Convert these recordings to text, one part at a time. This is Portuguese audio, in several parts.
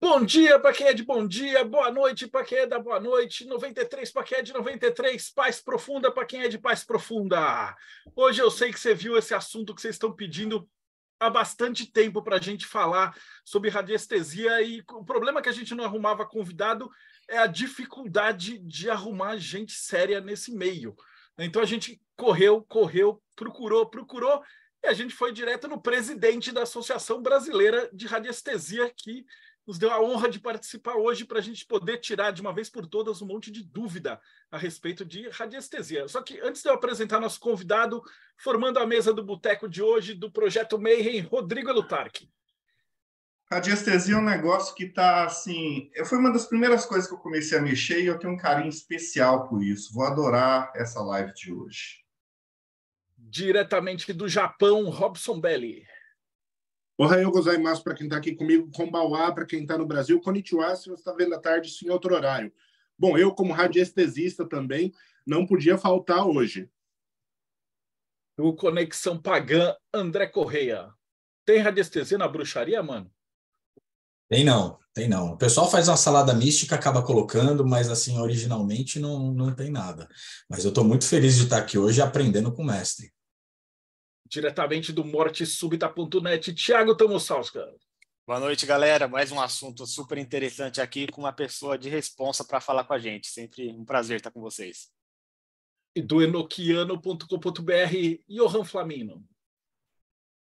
Bom dia para quem é de bom dia, boa noite para quem é da boa noite, 93 para quem é de 93, paz profunda para quem é de paz profunda. Hoje eu sei que você viu esse assunto que vocês estão pedindo há bastante tempo para a gente falar sobre radiestesia e o problema que a gente não arrumava convidado é a dificuldade de arrumar gente séria nesse meio. Então a gente correu, correu, procurou, procurou e a gente foi direto no presidente da Associação Brasileira de Radiestesia que nos deu a honra de participar hoje para a gente poder tirar de uma vez por todas um monte de dúvida a respeito de radiestesia. Só que antes de eu apresentar nosso convidado, formando a mesa do Boteco de hoje, do Projeto Mayhem, Rodrigo Lutarque. Radiestesia é um negócio que está assim. Foi uma das primeiras coisas que eu comecei a mexer e eu tenho um carinho especial por isso. Vou adorar essa live de hoje. Diretamente do Japão, Robson Belli. Ohayou gozaimasu para quem está aqui comigo, Kombawa para quem está no Brasil, Konnichiwa se você está vendo à tarde, sim, outro horário. Bom, eu como radiestesista também, não podia faltar hoje. O Conexão Pagã, André Correia. Tem radiestesia na bruxaria, mano? Tem não, tem não. O pessoal faz uma salada mística, acaba colocando, mas assim, originalmente não, não tem nada. Mas eu estou muito feliz de estar aqui hoje aprendendo com o mestre diretamente do mortesubita.net. Tiago Tomosauskas. Boa noite, galera. Mais um assunto super interessante aqui com uma pessoa de responsa para falar com a gente. Sempre um prazer estar com vocês. E do enoquiano.com.br, Johan Flamino.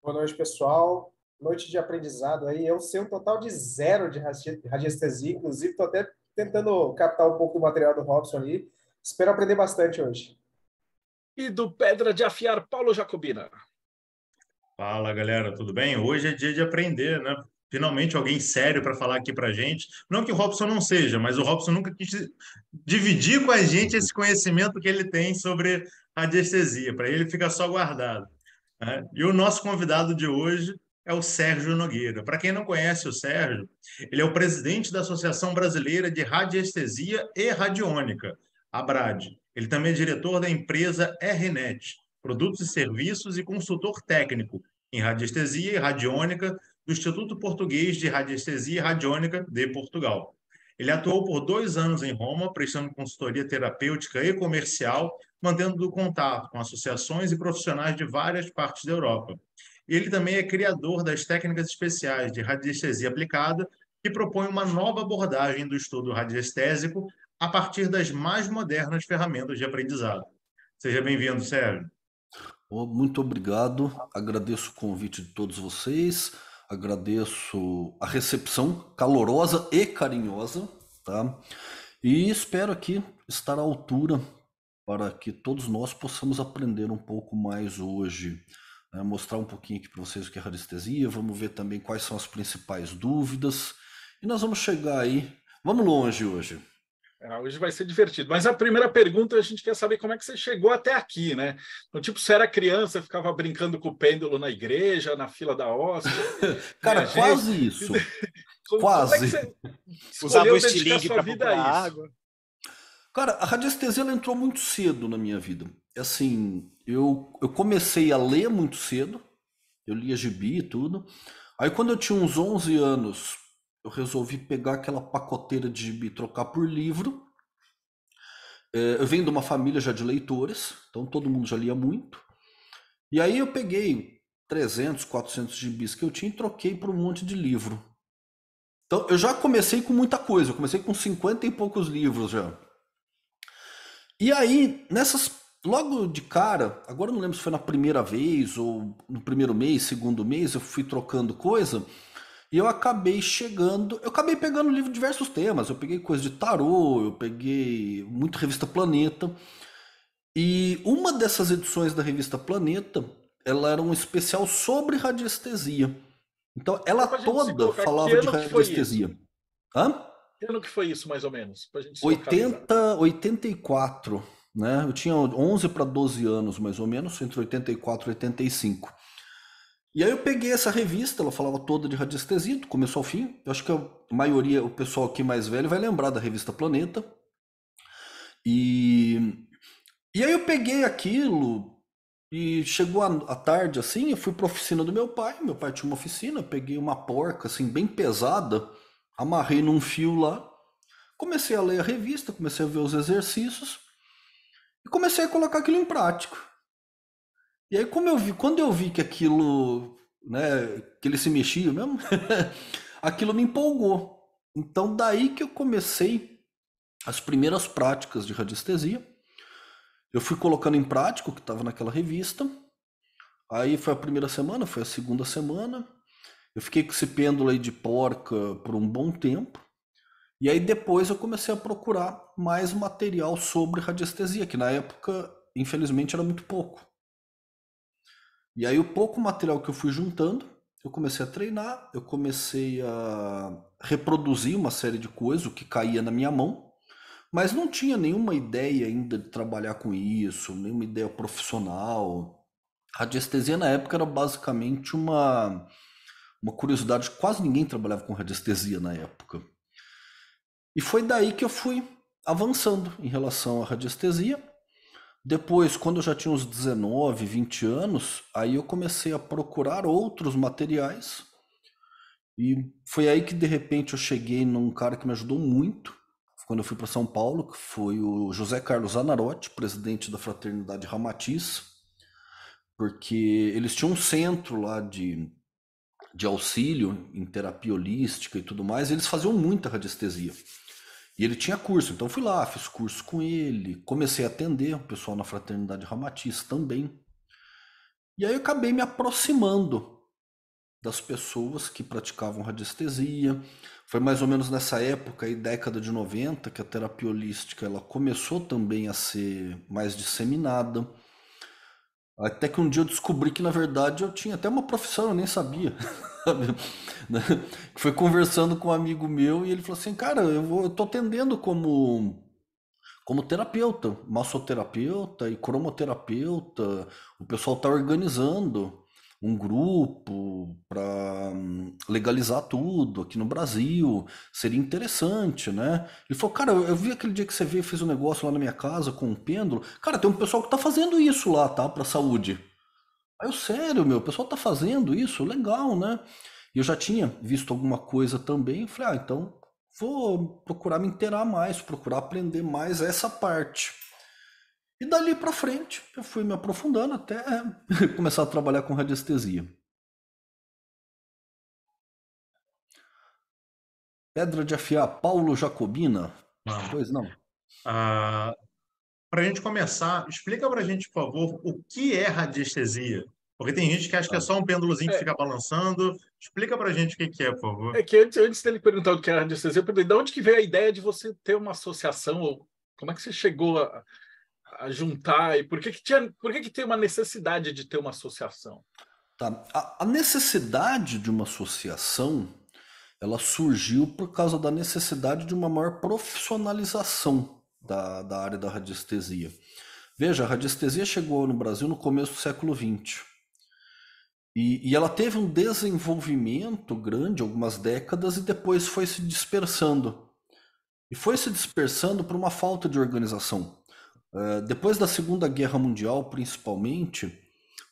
Boa noite, pessoal. Noite de aprendizado aí. Eu sei um total de zero de radiestesia, inclusive estou até tentando captar um pouco do material do Robson ali. Espero aprender bastante hoje. E do Pedra de Afiar, Paulo Jacobina. Fala, galera, tudo bem? Hoje é dia de aprender, né? Finalmente alguém sério para falar aqui para gente. Não que o Robson não seja, mas o Robson nunca quis dividir com a gente esse conhecimento que ele tem sobre radiestesia. Para ele fica só guardado. Né? E o nosso convidado de hoje é o Sérgio Nogueira. Para quem não conhece o Sérgio, ele é o presidente da Associação Brasileira de Radiestesia e Radiônica, a BRAD. Ele também é diretor da empresa RNET, produtos e serviços e consultor técnico em radiestesia e radiônica do Instituto Português de Radiestesia e Radiônica de Portugal. Ele atuou por dois anos em Roma, prestando consultoria terapêutica e comercial, mantendo contato com associações e profissionais de várias partes da Europa. Ele também é criador das técnicas especiais de radiestesia aplicada, que propõe uma nova abordagem do estudo radiestésico a partir das mais modernas ferramentas de aprendizado. Seja bem-vindo, Sérgio. Muito obrigado, agradeço o convite de todos vocês, agradeço a recepção calorosa e carinhosa, tá? E espero aqui estar à altura para que todos nós possamos aprender um pouco mais hoje, né? mostrar um pouquinho aqui para vocês o que é radiestesia, vamos ver também quais são as principais dúvidas e nós vamos chegar aí, vamos longe hoje. É, hoje vai ser divertido. Mas a primeira pergunta a gente quer saber como é que você chegou até aqui, né? Então, tipo, você era criança, ficava brincando com o pêndulo na igreja, na fila da hóstia. Né? Cara, quase gente... isso. como, quase. Como é Usava o estilingue para vida água. Cara, a radiestesia entrou muito cedo na minha vida. É assim, eu, eu comecei a ler muito cedo. Eu lia gibi e tudo. Aí quando eu tinha uns 11 anos, eu resolvi pegar aquela pacoteira de me trocar por livro. É, eu venho de uma família já de leitores, então todo mundo já lia muito. E aí eu peguei 300, 400 gibis que eu tinha e troquei por um monte de livro. Então eu já comecei com muita coisa, eu comecei com 50 e poucos livros já. E aí, nessas logo de cara, agora não lembro se foi na primeira vez ou no primeiro mês, segundo mês, eu fui trocando coisa. E eu acabei chegando, eu acabei pegando livro de diversos temas. Eu peguei coisa de tarô, eu peguei muito revista Planeta. E uma dessas edições da revista Planeta, ela era um especial sobre radiestesia. Então, ela toda falava de radiestesia. Hã? Que ano que foi isso, mais ou menos? Pra gente 80, 84, né? Eu tinha 11 para 12 anos, mais ou menos, entre 84 e 85. E aí eu peguei essa revista, ela falava toda de radiestesia, do começo ao fim. Eu acho que a maioria, o pessoal aqui mais velho, vai lembrar da revista Planeta. E, e aí eu peguei aquilo e chegou a, a tarde assim, eu fui para oficina do meu pai. Meu pai tinha uma oficina, peguei uma porca assim, bem pesada, amarrei num fio lá. Comecei a ler a revista, comecei a ver os exercícios e comecei a colocar aquilo em prática. E aí, como eu vi, quando eu vi que aquilo, né, que ele se mexia mesmo, aquilo me empolgou. Então, daí que eu comecei as primeiras práticas de radiestesia. Eu fui colocando em prática o que estava naquela revista. Aí foi a primeira semana, foi a segunda semana. Eu fiquei com esse pêndulo aí de porca por um bom tempo. E aí depois eu comecei a procurar mais material sobre radiestesia, que na época, infelizmente, era muito pouco. E aí o pouco material que eu fui juntando, eu comecei a treinar, eu comecei a reproduzir uma série de coisas, o que caía na minha mão, mas não tinha nenhuma ideia ainda de trabalhar com isso, nenhuma ideia profissional. A radiestesia na época era basicamente uma, uma curiosidade, quase ninguém trabalhava com radiestesia na época. E foi daí que eu fui avançando em relação à radiestesia. Depois, quando eu já tinha uns 19, 20 anos, aí eu comecei a procurar outros materiais. E foi aí que de repente eu cheguei num cara que me ajudou muito, quando eu fui para São Paulo, que foi o José Carlos Anarotti, presidente da Fraternidade Ramatiz, porque eles tinham um centro lá de, de auxílio em terapia holística e tudo mais, e eles faziam muita radiestesia. E ele tinha curso, então fui lá, fiz curso com ele, comecei a atender o pessoal na Fraternidade Ramatiz também. E aí eu acabei me aproximando das pessoas que praticavam radiestesia. Foi mais ou menos nessa época, aí, década de 90, que a terapia holística ela começou também a ser mais disseminada. Até que um dia eu descobri que, na verdade, eu tinha até uma profissão, eu nem sabia. sabe? Né? Que foi conversando com um amigo meu e ele falou assim, cara, eu, vou, eu tô atendendo como como terapeuta, massoterapeuta e cromoterapeuta, o pessoal tá organizando um grupo para hum, legalizar tudo aqui no Brasil. Seria interessante, né? Ele falou, cara, eu vi aquele dia que você veio, fez um negócio lá na minha casa com um pêndulo. Cara, tem um pessoal que tá fazendo isso lá, tá? Para saúde. Aí eu, sério, meu, o pessoal tá fazendo isso, legal, né? E eu já tinha visto alguma coisa também, eu falei, ah, então vou procurar me inteirar mais, procurar aprender mais essa parte. E dali para frente, eu fui me aprofundando até começar a trabalhar com radiestesia. Pedra de afiar, Paulo Jacobina? Não. Pois não. Ah, para a gente começar, explica para a gente, por favor, o que é radiestesia. Porque tem gente que acha que é tá. só um pêndulozinho é. que fica balançando. Explica para a gente o que, que, é, por favor. É que antes, antes dele perguntar o que é radiestesia, eu perguntei de onde que veio a ideia de você ter uma associação, ou como é que você chegou a, a juntar, e por que, que, tinha, por que, que tem uma necessidade de ter uma associação? Tá. A, a necessidade de uma associação ela surgiu por causa da necessidade de uma maior profissionalização da, da área da radiestesia. Veja, a radiestesia chegou no Brasil no começo do século XX. E, e ela teve um desenvolvimento grande, algumas décadas, e depois foi se dispersando. E foi se dispersando por uma falta de organização. Uh, depois da Segunda Guerra Mundial, principalmente,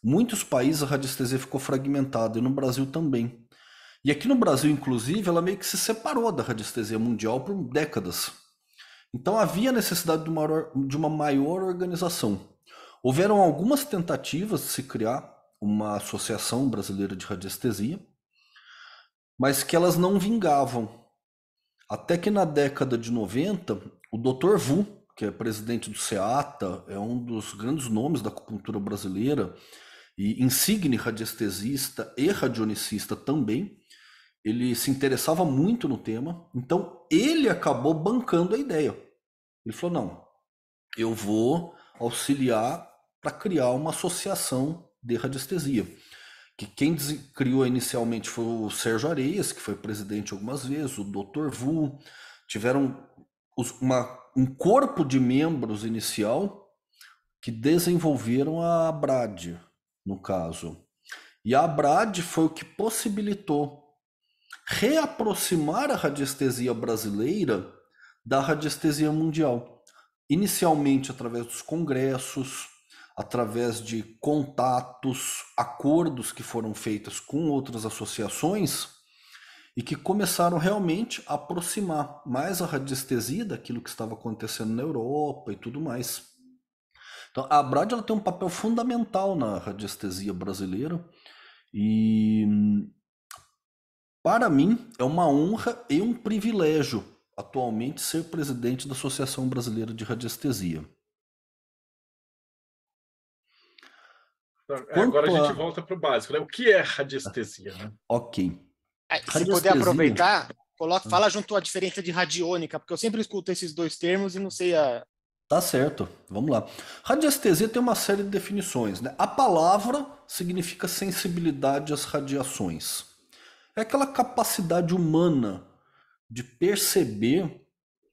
muitos países a radiestesia ficou fragmentada, e no Brasil também. E aqui no Brasil, inclusive, ela meio que se separou da radiestesia mundial por décadas. Então havia necessidade de uma, de uma maior organização. Houveram algumas tentativas de se criar uma associação brasileira de radiestesia, mas que elas não vingavam. Até que na década de 90, o Dr. Vu, que é presidente do SEATA, é um dos grandes nomes da acupuntura brasileira e insigne radiestesista e radionicista também, ele se interessava muito no tema, então ele acabou bancando a ideia. Ele falou: não, eu vou auxiliar para criar uma associação de radiestesia. Que quem criou inicialmente foi o Sérgio Areias, que foi presidente algumas vezes, o Dr. Vu, tiveram uma, um corpo de membros inicial que desenvolveram a ABRAD, no caso. E a ABRAD foi o que possibilitou reaproximar a radiestesia brasileira da radiestesia mundial. Inicialmente através dos congressos, através de contatos, acordos que foram feitos com outras associações e que começaram realmente a aproximar mais a radiestesia daquilo que estava acontecendo na Europa e tudo mais. Então, a Brad ela tem um papel fundamental na radiestesia brasileira e hum, para mim é uma honra e um privilégio atualmente ser presidente da Associação Brasileira de Radiestesia. Quanto Agora a gente a... volta para o básico. Né? O que é radiestesia? Né? Ok. É, se puder aproveitar, coloca, ah. fala junto a diferença de radiônica, porque eu sempre escuto esses dois termos e não sei a. Tá certo, vamos lá. Radiestesia tem uma série de definições. Né? A palavra significa sensibilidade às radiações. É aquela capacidade humana de perceber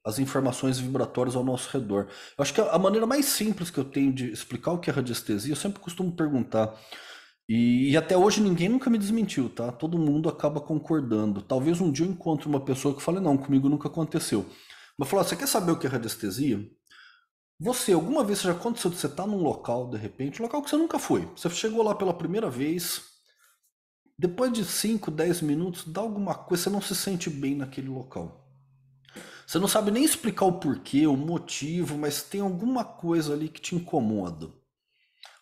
as informações vibratórias ao nosso redor. Eu acho que a maneira mais simples que eu tenho de explicar o que é radiestesia, eu sempre costumo perguntar, e, e, até hoje ninguém nunca me desmentiu, tá? Todo mundo acaba concordando. Talvez um dia eu encontre uma pessoa que fale, não, comigo nunca aconteceu. Mas falou, você quer saber o que é radiestesia? Você, alguma vez já aconteceu de você estar tá num local, de repente, um local que você nunca foi. Você chegou lá pela primeira vez, depois de 5, 10 minutos, dá alguma coisa, você não se sente bem naquele local. Você não sabe nem explicar o porquê, o motivo, mas tem alguma coisa ali que te incomoda.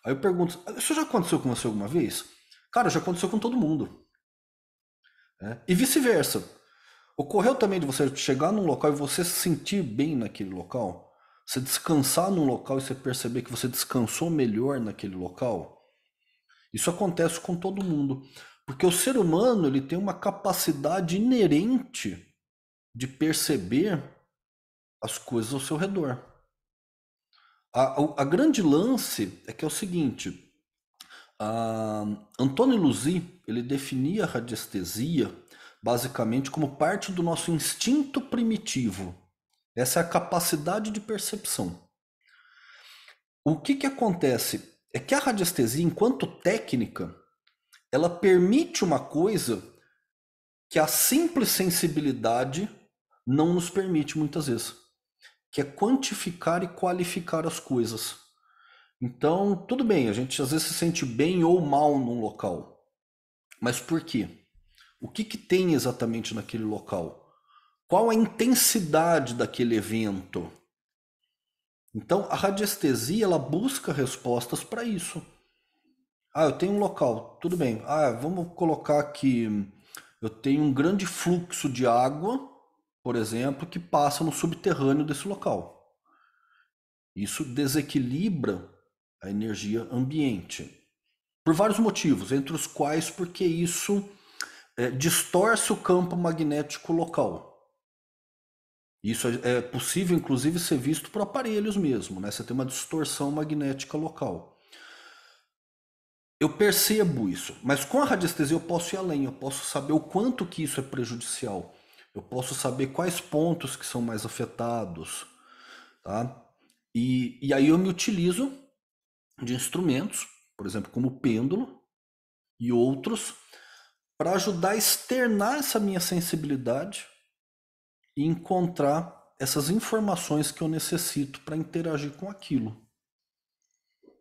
Aí eu pergunto: Isso já aconteceu com você alguma vez? Cara, já aconteceu com todo mundo. É. E vice-versa. Ocorreu também de você chegar num local e você se sentir bem naquele local? Você descansar num local e você perceber que você descansou melhor naquele local? Isso acontece com todo mundo. Porque o ser humano ele tem uma capacidade inerente de perceber as coisas ao seu redor. A, a, a grande lance é que é o seguinte: Antônio Luzi ele definia a radiestesia basicamente como parte do nosso instinto primitivo. Essa é a capacidade de percepção. O que, que acontece é que a radiestesia, enquanto técnica, ela permite uma coisa que a simples sensibilidade não nos permite muitas vezes, que é quantificar e qualificar as coisas. Então, tudo bem, a gente às vezes se sente bem ou mal num local. Mas por quê? O que, que tem exatamente naquele local? Qual a intensidade daquele evento? Então, a radiestesia ela busca respostas para isso. Ah, eu tenho um local, tudo bem. Ah, vamos colocar aqui. Eu tenho um grande fluxo de água, por exemplo, que passa no subterrâneo desse local. Isso desequilibra a energia ambiente. Por vários motivos, entre os quais porque isso é, distorce o campo magnético local. Isso é, é possível, inclusive, ser visto por aparelhos mesmo. Né? Você tem uma distorção magnética local eu percebo isso, mas com a radiestesia eu posso ir além, eu posso saber o quanto que isso é prejudicial. Eu posso saber quais pontos que são mais afetados, tá? E, e aí eu me utilizo de instrumentos, por exemplo, como o pêndulo e outros, para ajudar a externar essa minha sensibilidade e encontrar essas informações que eu necessito para interagir com aquilo.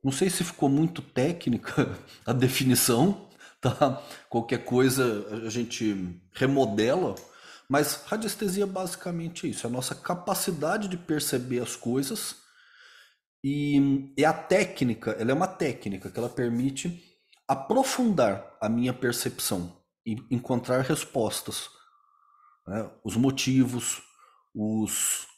Não sei se ficou muito técnica a definição, tá? Qualquer coisa a gente remodela, mas radiestesia é basicamente isso, é a nossa capacidade de perceber as coisas e, é a técnica, ela é uma técnica que ela permite aprofundar a minha percepção e encontrar respostas, né? os motivos, os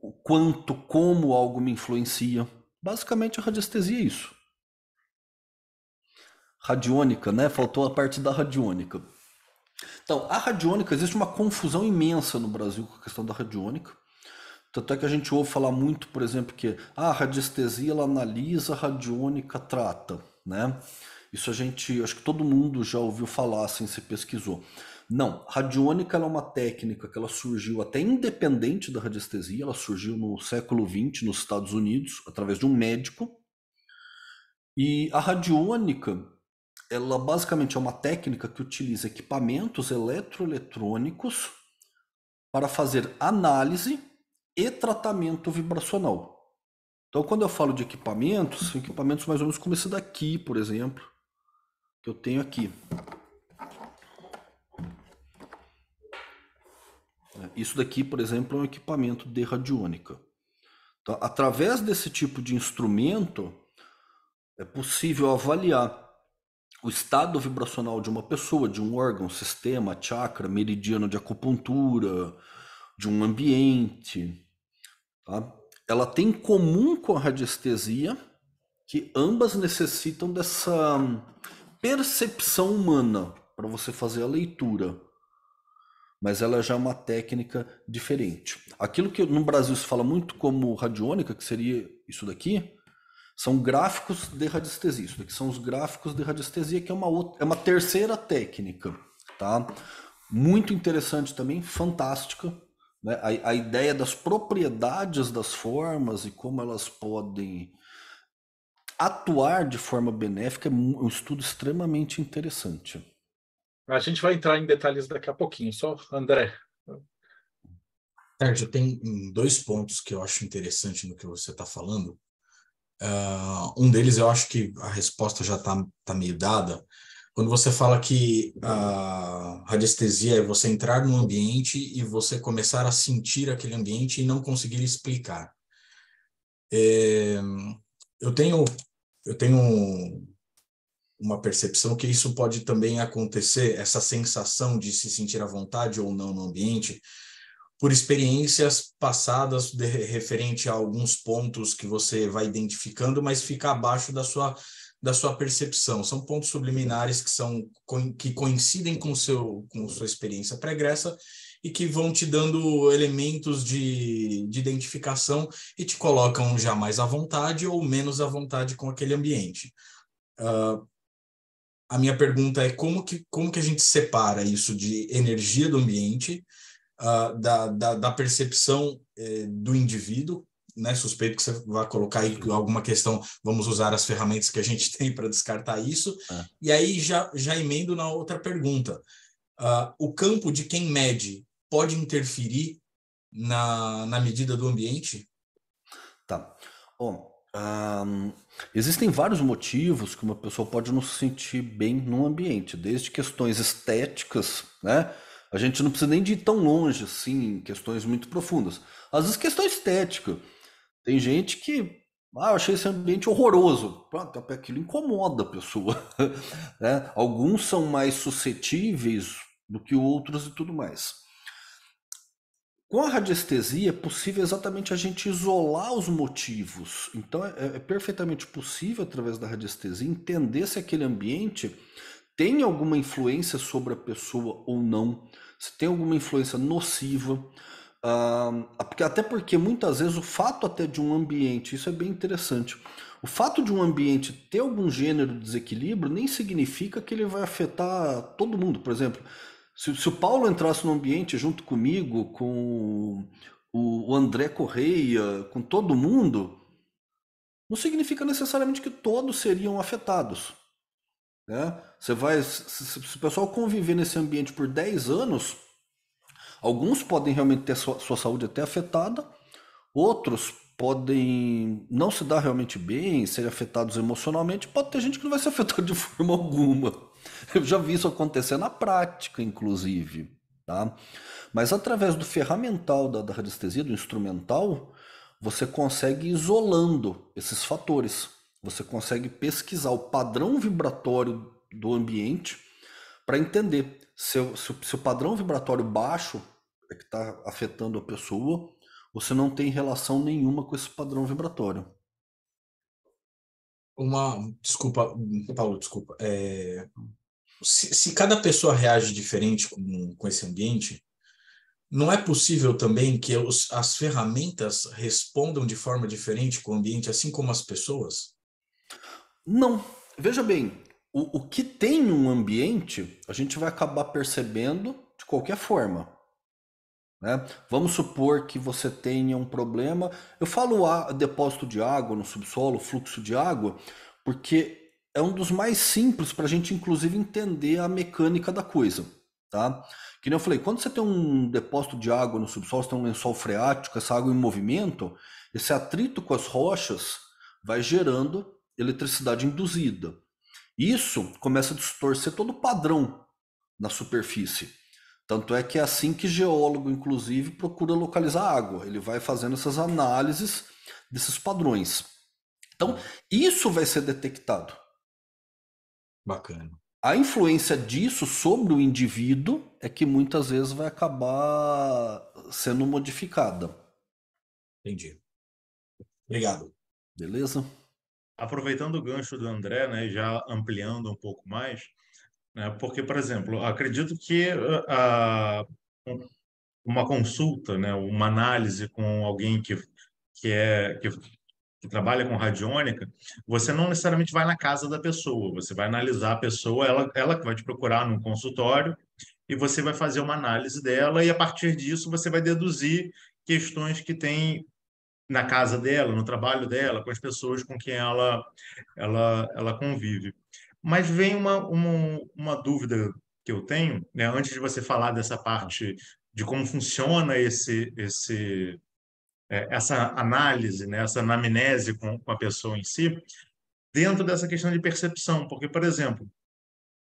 o quanto, como algo me influencia. Basicamente, a radiestesia é isso. Radiônica, né? Faltou a parte da radiônica. Então, a radiônica, existe uma confusão imensa no Brasil com a questão da radiônica. Tanto é que a gente ouve falar muito, por exemplo, que ah, a radiestesia ela analisa, a radiônica trata, né? Isso a gente, acho que todo mundo já ouviu falar, assim, se pesquisou. Não, radiônica é uma técnica que ela surgiu até independente da radiestesia, ela surgiu no século XX nos Estados Unidos, através de um médico. E a radiônica, ela basicamente é uma técnica que utiliza equipamentos eletroeletrônicos para fazer análise e tratamento vibracional. Então, quando eu falo de equipamentos, equipamentos mais ou menos como esse daqui, por exemplo, que eu tenho aqui. Né? Isso daqui, por exemplo, é um equipamento de radiônica. Então, Através desse tipo de instrumento, é possível avaliar o estado vibracional de uma pessoa, de um órgão, sistema, chakra, meridiano de acupuntura, de um ambiente. Tá? Ela tem em comum com a radiestesia que ambas necessitam dessa percepção humana para você fazer a leitura mas ela já é uma técnica diferente. Aquilo que no Brasil se fala muito como radiônica, que seria isso daqui, são gráficos de radiestesia. Isso daqui são os gráficos de radiestesia, que é uma, outra, é uma terceira técnica, tá? Muito interessante também, fantástica. Né? A, a ideia das propriedades das formas e como elas podem atuar de forma benéfica é, é um estudo extremamente interessante. A gente vai entrar em detalhes daqui a pouquinho. Só, André. Sérgio, tem dois pontos que eu acho interessante no que você está falando. Uh, um deles eu acho que a resposta já está tá meio dada. Quando você fala que a radiestesia é você entrar num ambiente e você começar a sentir aquele ambiente e não conseguir explicar. É, eu tenho eu tenho uma percepção que isso pode também acontecer, essa sensação de se sentir à vontade ou não no ambiente, por experiências passadas de, referente a alguns pontos que você vai identificando, mas fica abaixo da sua da sua percepção. São pontos subliminares que são que coincidem com seu com sua experiência pregressa e que vão te dando elementos de, de identificação e te colocam já mais à vontade ou menos à vontade com aquele ambiente. Uh, a minha pergunta é como que, como que a gente separa isso de energia do ambiente, uh, da, da, da, percepção eh, do indivíduo, né? Suspeito que você vai colocar aí alguma questão, vamos usar as ferramentas que a gente tem para descartar isso. É. E aí já, já emendo na outra pergunta. Uh, o campo de quem mede pode interferir na, na medida do ambiente? Tá. Bom, um, existem vários motivos que uma pessoa pode não se sentir bem num ambiente, desde questões estéticas, né? A gente não precisa nem de ir tão longe, assim, questões muito profundas. Às vezes, questão estética. Tem gente que, ah, eu achei esse ambiente horroroso. Pronto, é aquilo incomoda a pessoa. né? Alguns são mais suscetíveis do que outros e tudo mais. Com a radiestesia é possível exatamente a gente isolar os motivos. Então é, é perfeitamente possível, através da radiestesia, entender se aquele ambiente tem alguma influência sobre a pessoa ou não, se tem alguma influência nociva. Ah, até porque muitas vezes o fato até de um ambiente, isso é bem interessante, o fato de um ambiente ter algum gênero de desequilíbrio nem significa que ele vai afetar todo mundo. Por exemplo, se, se o Paulo entrasse no ambiente junto comigo, com o, o André Correia, com todo mundo, não significa necessariamente que todos seriam afetados. Né? Você vai, se, se o pessoal conviver nesse ambiente por 10 anos, alguns podem realmente ter sua, sua saúde até afetada, outros podem não se dar realmente bem, ser afetados emocionalmente, pode ter gente que não vai ser afetada de forma alguma. Eu já vi isso acontecer na prática, inclusive. Tá? Mas através do ferramental da, da radiestesia, do instrumental, você consegue ir isolando esses fatores. Você consegue pesquisar o padrão vibratório do ambiente para entender se, se, se o padrão vibratório baixo é que está afetando a pessoa ou se não tem relação nenhuma com esse padrão vibratório uma. Desculpa, Paulo, desculpa. É, se, se, cada pessoa reage diferente com, com esse ambiente, não é possível também que os, as ferramentas respondam de forma diferente com o ambiente, assim como as pessoas? Não. Veja bem, o, o que tem um ambiente, a gente vai acabar percebendo de qualquer forma. Né? Vamos supor que você tenha um problema. Eu falo a, depósito de água no subsolo, fluxo de água, porque é um dos mais simples para a gente, inclusive, entender a mecânica da coisa. Tá? Que nem eu falei, quando você tem um depósito de água no subsolo, você tem um lençol freático, essa água em movimento, esse atrito com as rochas vai gerando eletricidade induzida. Isso começa a distorcer todo o padrão na superfície. Tanto é que é assim que geólogo, inclusive, procura localizar água. Ele vai fazendo essas análises desses padrões. Então, isso vai ser detectado. Bacana. A influência disso sobre o indivíduo é que muitas vezes vai acabar sendo modificada. Entendi. Obrigado. Beleza? Aproveitando o gancho do André, né, já ampliando um pouco mais, né? Porque, por exemplo, acredito que eh, a, uma consulta, né, uma análise com alguém que, que, é, que, que trabalha com radiônica, você não necessariamente vai na casa da pessoa, você vai analisar a pessoa, ela, ela que vai te procurar num consultório e você vai fazer uma análise dela e a partir disso você vai deduzir questões que tem na casa dela, no trabalho dela, com as pessoas com quem ela ela ela convive. Mas vem uma, uma, uma dúvida que eu tenho, né? antes de você falar dessa parte de como funciona esse, esse é, essa análise, né? essa anamnese com, com a pessoa em si, dentro dessa questão de percepção. Porque, por exemplo,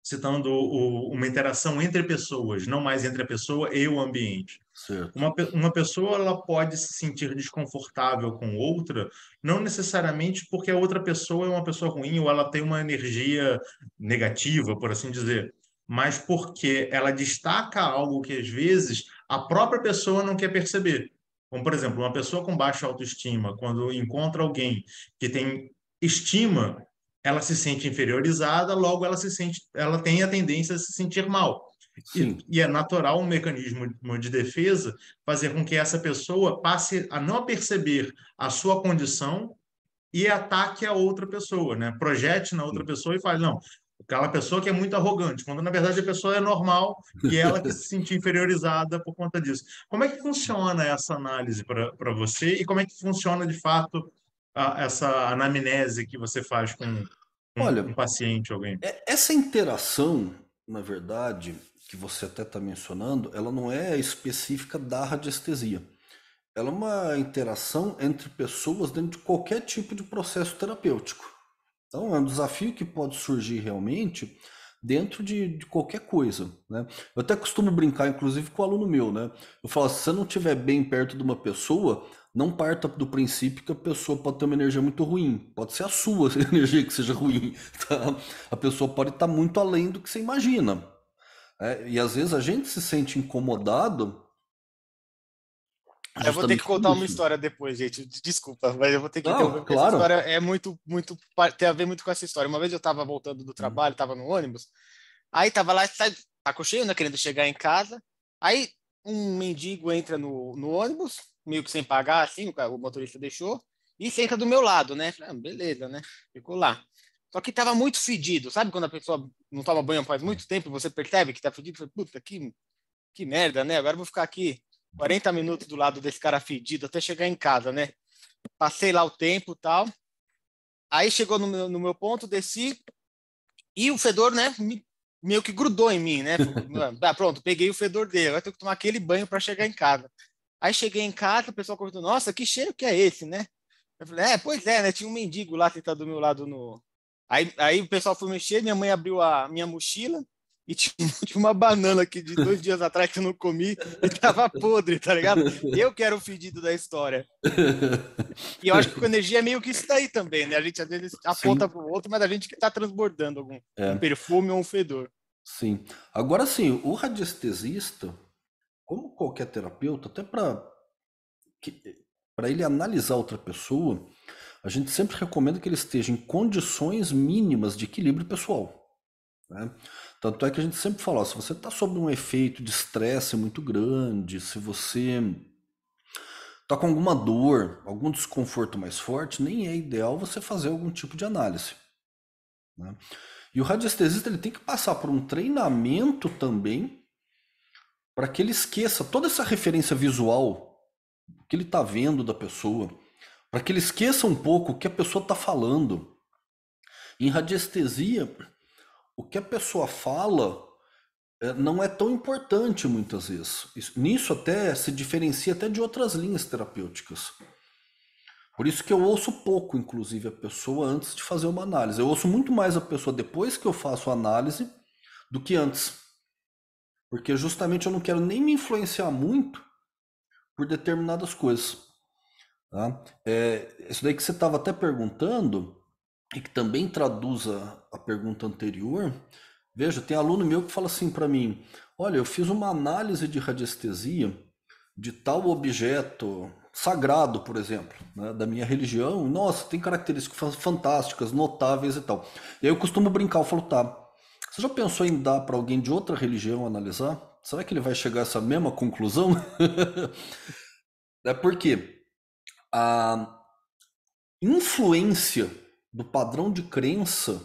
citando o, uma interação entre pessoas, não mais entre a pessoa e o ambiente. Certo. Uma, uma pessoa ela pode se sentir desconfortável com outra, não necessariamente porque a outra pessoa é uma pessoa ruim ou ela tem uma energia negativa, por assim dizer, mas porque ela destaca algo que às vezes a própria pessoa não quer perceber. Como, por exemplo, uma pessoa com baixa autoestima, quando encontra alguém que tem estima, ela se sente inferiorizada, logo ela se sente, ela tem a tendência a se sentir mal. E, e, é natural um mecanismo de defesa fazer com que essa pessoa passe a não perceber a sua condição e ataque a outra pessoa, né? projete na outra pessoa e fale, não, aquela pessoa que é muito arrogante, quando na verdade a pessoa é normal e ela que se sente inferiorizada por conta disso. Como é que funciona essa análise para você e como é que funciona de fato a, essa anamnese que você faz com um, Olha, um paciente, alguém? É, essa interação, na verdade, que você até está mencionando, ela não é específica da radiestesia. Ela é uma interação entre pessoas dentro de qualquer tipo de processo terapêutico. Então, é um desafio que pode surgir realmente dentro de, de qualquer coisa, né? Eu até costumo brincar, inclusive, com o aluno meu, né? Eu falo, se você não estiver bem perto de uma pessoa, não parta do princípio que a pessoa pode ter uma energia muito ruim. Pode ser a sua energia que seja ruim, tá? A pessoa pode estar tá muito além do que você imagina. É, e às vezes a gente se sente incomodado. É, eu vou ter que contar uma história depois, gente. Desculpa, mas eu vou ter que contar claro. história é muito, muito. Tem a ver muito com essa história. Uma vez eu estava voltando do uhum. trabalho, estava no ônibus, aí estava lá, tá, tá cheio, né? Querendo chegar em casa. Aí um mendigo entra no, no ônibus, meio que sem pagar, assim, o, motorista deixou, e senta do meu lado, né? Falei, ah, beleza, né? Ficou lá. Só que tava muito fedido. Sabe quando a pessoa não toma banho faz muito tempo e você percebe que tá fedido? Fala, Puta, que, que merda, né? Agora eu vou ficar aqui 40 minutos do lado desse cara fedido até chegar em casa, né? Passei lá o tempo tal. Aí chegou no meu, no meu ponto, desci e o fedor, né? Me, meio que grudou em mim, né? Ah, ah, pronto, peguei o fedor dele. Agora tenho que tomar aquele banho para chegar em casa. Aí cheguei em casa, o pessoal comentou: Nossa, que cheiro que é esse, né? Eu falei: É, pois é, né? Tinha um mendigo lá sentado do meu lado no, Aí, aí o pessoal foi mexer, minha mãe abriu a minha mochila e tinha uma banana que de dois dias atrás que eu não comi e tava podre, tá ligado? Eu que era o fedido da história. E eu acho que com energia é meio que isso daí também, né? A gente às vezes aponta sim. pro outro, mas a gente que tá transbordando algum é. um perfume ou um fedor. Sim. Agora sim, o radiestesista, como qualquer terapeuta, até para para ele analisar outra pessoa, a gente sempre recomenda que ele esteja em condições mínimas de equilíbrio pessoal. Né? Tanto é que a gente sempre fala: ó, se você está sob um efeito de estresse muito grande, se você está com alguma dor, algum desconforto mais forte, nem é ideal você fazer algum tipo de análise. Né? E o radiestesista ele tem que passar por um treinamento também para que ele esqueça toda essa referência visual que ele está vendo da pessoa, para que ele esqueça um pouco o que a pessoa está falando. Em radiestesia, o que a pessoa fala é, não é tão importante muitas vezes. Isso, nisso até se diferencia até de outras linhas terapêuticas. Por isso que eu ouço pouco, inclusive, a pessoa antes de fazer uma análise. Eu ouço muito mais a pessoa depois que eu faço a análise do que antes. Porque justamente eu não quero nem me influenciar muito por determinadas coisas. Tá? É, isso daí que você estava até perguntando, e que também traduz a, a pergunta anterior, veja, tem aluno meu que fala assim para mim: olha, eu fiz uma análise de radiestesia de tal objeto sagrado, por exemplo, né, da minha religião, nossa, tem características fantásticas, notáveis e tal. E aí eu costumo brincar, eu falo, tá, você já pensou em dar para alguém de outra religião analisar? Será que ele vai chegar a essa mesma conclusão? é porque a influência do padrão de crença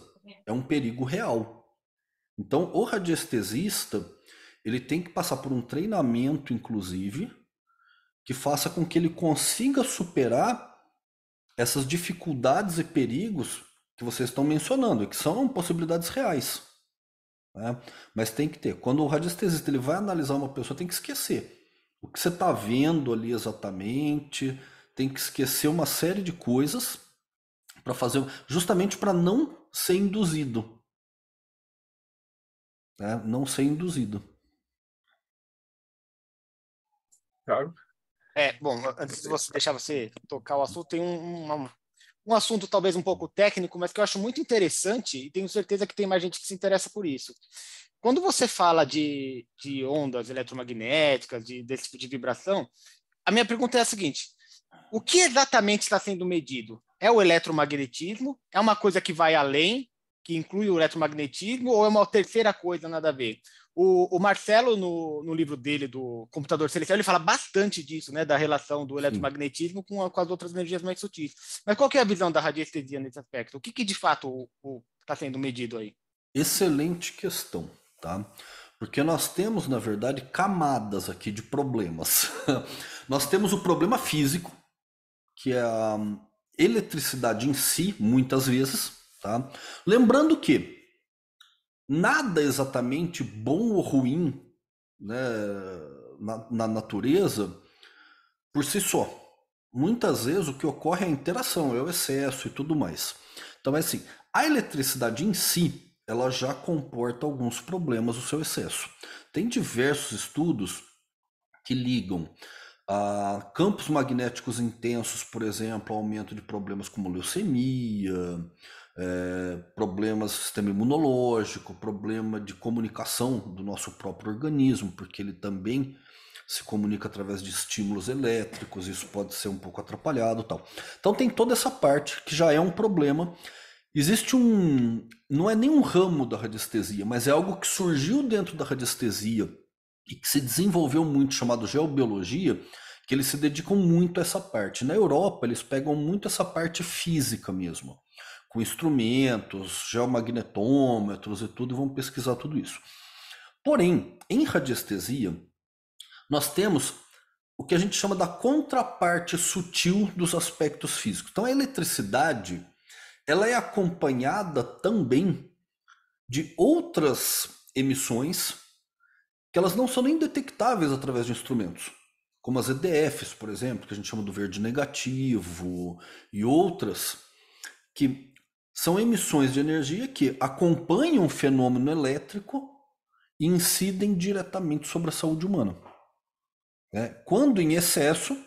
é um perigo real. Então, o radiestesista, ele tem que passar por um treinamento, inclusive, que faça com que ele consiga superar essas dificuldades e perigos que vocês estão mencionando, e que são possibilidades reais. Né? Mas tem que ter. Quando o radiestesista ele vai analisar uma pessoa, tem que esquecer o que você está vendo ali exatamente, tem que esquecer uma série de coisas para fazer, justamente para não ser induzido. Né? Não ser induzido. Claro. É, bom, antes de você deixar você tocar o assunto, tem um, um assunto talvez um pouco técnico, mas que eu acho muito interessante e tenho certeza que tem mais gente que se interessa por isso. Quando você fala de, de ondas eletromagnéticas, de, desse tipo de vibração, a minha pergunta é a seguinte: o que exatamente está sendo medido? É o eletromagnetismo? É uma coisa que vai além, que inclui o eletromagnetismo, ou é uma terceira coisa, nada a ver? O, o Marcelo, no, no, livro dele, do Computador Celestial, ele fala bastante disso, né, da relação do eletromagnetismo com, a, com as outras energias mais sutis. Mas qual é a visão da radiestesia nesse aspecto? O que, que de fato está sendo medido aí? Excelente questão, tá? Porque nós temos, na verdade, camadas aqui de problemas. nós temos o problema físico, que é a eletricidade em si, muitas vezes, tá? Lembrando que nada exatamente bom ou ruim né, na, na natureza por si só. Muitas vezes o que ocorre é a interação, é o excesso e tudo mais. Então é assim, a eletricidade em si, ela já comporta alguns problemas o seu excesso. Tem diversos estudos que ligam ah, campos magnéticos intensos, por exemplo, aumento de problemas como leucemia, é, problemas do sistema imunológico, problema de comunicação do nosso próprio organismo, porque ele também se comunica através de estímulos elétricos, isso pode ser um pouco atrapalhado tal. Então tem toda essa parte que já é um problema. Existe um. não é nem um ramo da radiestesia, mas é algo que surgiu dentro da radiestesia e que se desenvolveu muito, chamado geobiologia, que eles se dedicam muito a essa parte. Na Europa, eles pegam muito essa parte física mesmo, com instrumentos, geomagnetômetros e tudo, e vão pesquisar tudo isso. Porém, em radiestesia, nós temos o que a gente chama da contraparte sutil dos aspectos físicos. Então, a eletricidade ela é acompanhada também de outras emissões que elas não são nem detectáveis através de instrumentos, como as EDFs, por exemplo, que a gente chama do verde negativo, e outras, que são emissões de energia que acompanham um fenômeno elétrico e incidem diretamente sobre a saúde humana. Né? Quando em excesso,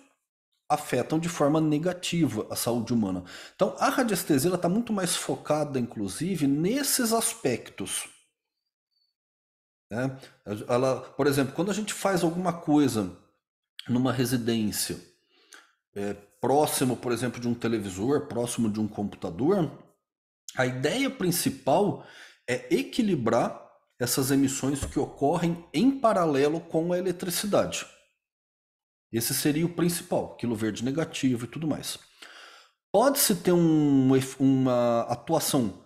afetam de forma negativa a saúde humana. Então, a radiestesia está muito mais focada, inclusive, nesses aspectos né? Ela, por exemplo, quando a gente faz alguma coisa numa residência, é, próximo, por exemplo, de um televisor, próximo de um computador, a ideia principal é equilibrar essas emissões que ocorrem em paralelo com a eletricidade. Esse seria o principal, quilo verde negativo e tudo mais. Pode-se ter um, uma atuação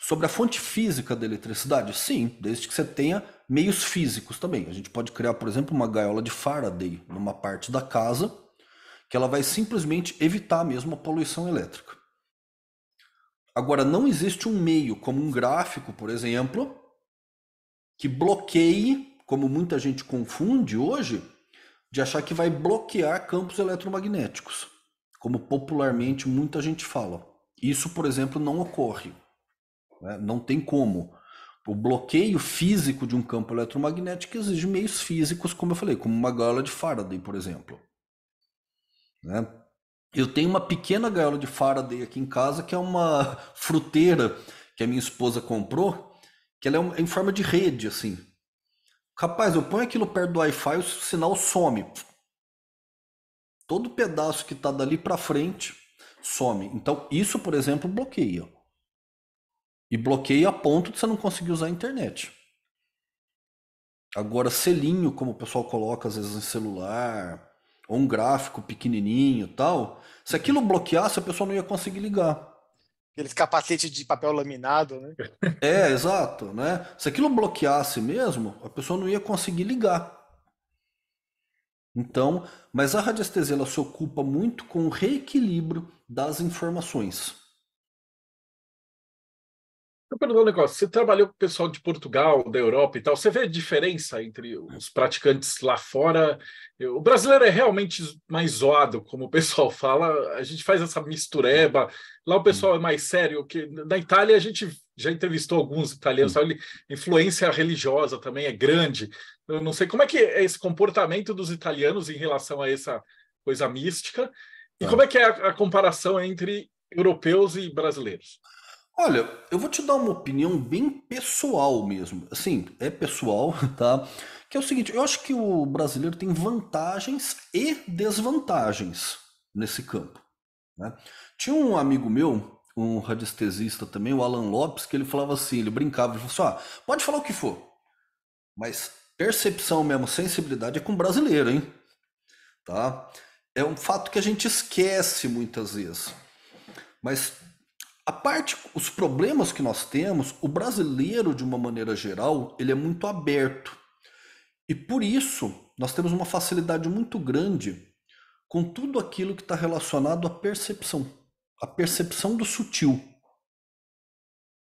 sobre a fonte física da eletricidade? Sim, desde que você tenha meios físicos também. A gente pode criar, por exemplo, uma gaiola de Faraday numa parte da casa, que ela vai simplesmente evitar mesmo a poluição elétrica. Agora, não existe um meio, como um gráfico, por exemplo, que bloqueie, como muita gente confunde hoje, de achar que vai bloquear campos eletromagnéticos, como popularmente muita gente fala. Isso, por exemplo, não ocorre. Né? Não tem como o bloqueio físico de um campo eletromagnético exige meios físicos, como eu falei, como uma gaiola de Faraday, por exemplo. Né? Eu tenho uma pequena gaiola de Faraday aqui em casa, que é uma fruteira que a minha esposa comprou, que ela é em forma de rede, assim. Rapaz, eu ponho aquilo perto do Wi-Fi, o sinal some. Todo pedaço que está dali para frente some. Então, isso, por exemplo, bloqueia. E bloqueia a ponto de você não conseguir usar a internet. Agora, selinho, como o pessoal coloca às vezes em celular, ou um gráfico pequenininho tal, se aquilo bloqueasse, a pessoa não ia conseguir ligar. Aqueles capacetes de papel laminado, né? É, exato, né? Se aquilo bloqueasse mesmo, a pessoa não ia conseguir ligar. Então, mas a radiestesia ela se ocupa muito com o reequilíbrio das informações. Eu pergunto um negócio, você trabalhou com o pessoal de Portugal, da Europa e tal, você vê diferença entre os praticantes lá fora? O brasileiro é realmente mais zoado, como o pessoal fala, a gente faz essa mistureba, lá o pessoal é mais sério, que na Itália a gente já entrevistou alguns italianos, hum. sabe? influência religiosa também é grande, eu não sei como é que é esse comportamento dos italianos em relação a essa coisa mística, e tá. como é que é a, a comparação entre europeus e brasileiros? Olha, eu vou te dar uma opinião bem pessoal mesmo. Assim, é pessoal, tá? Que é o seguinte, eu acho que o brasileiro tem vantagens e desvantagens nesse campo. Né? Tinha um amigo meu, um radiestesista também, o Alan Lopes, que ele falava assim, ele brincava, ele falava assim, ah, pode falar o que for, mas percepção mesmo, sensibilidade é com brasileiro, hein? Tá? É um fato que a gente esquece muitas vezes. Mas a parte, os problemas que nós temos, o brasileiro, de uma maneira geral, ele é muito aberto. E por isso, nós temos uma facilidade muito grande com tudo aquilo que está relacionado à percepção, a percepção do sutil.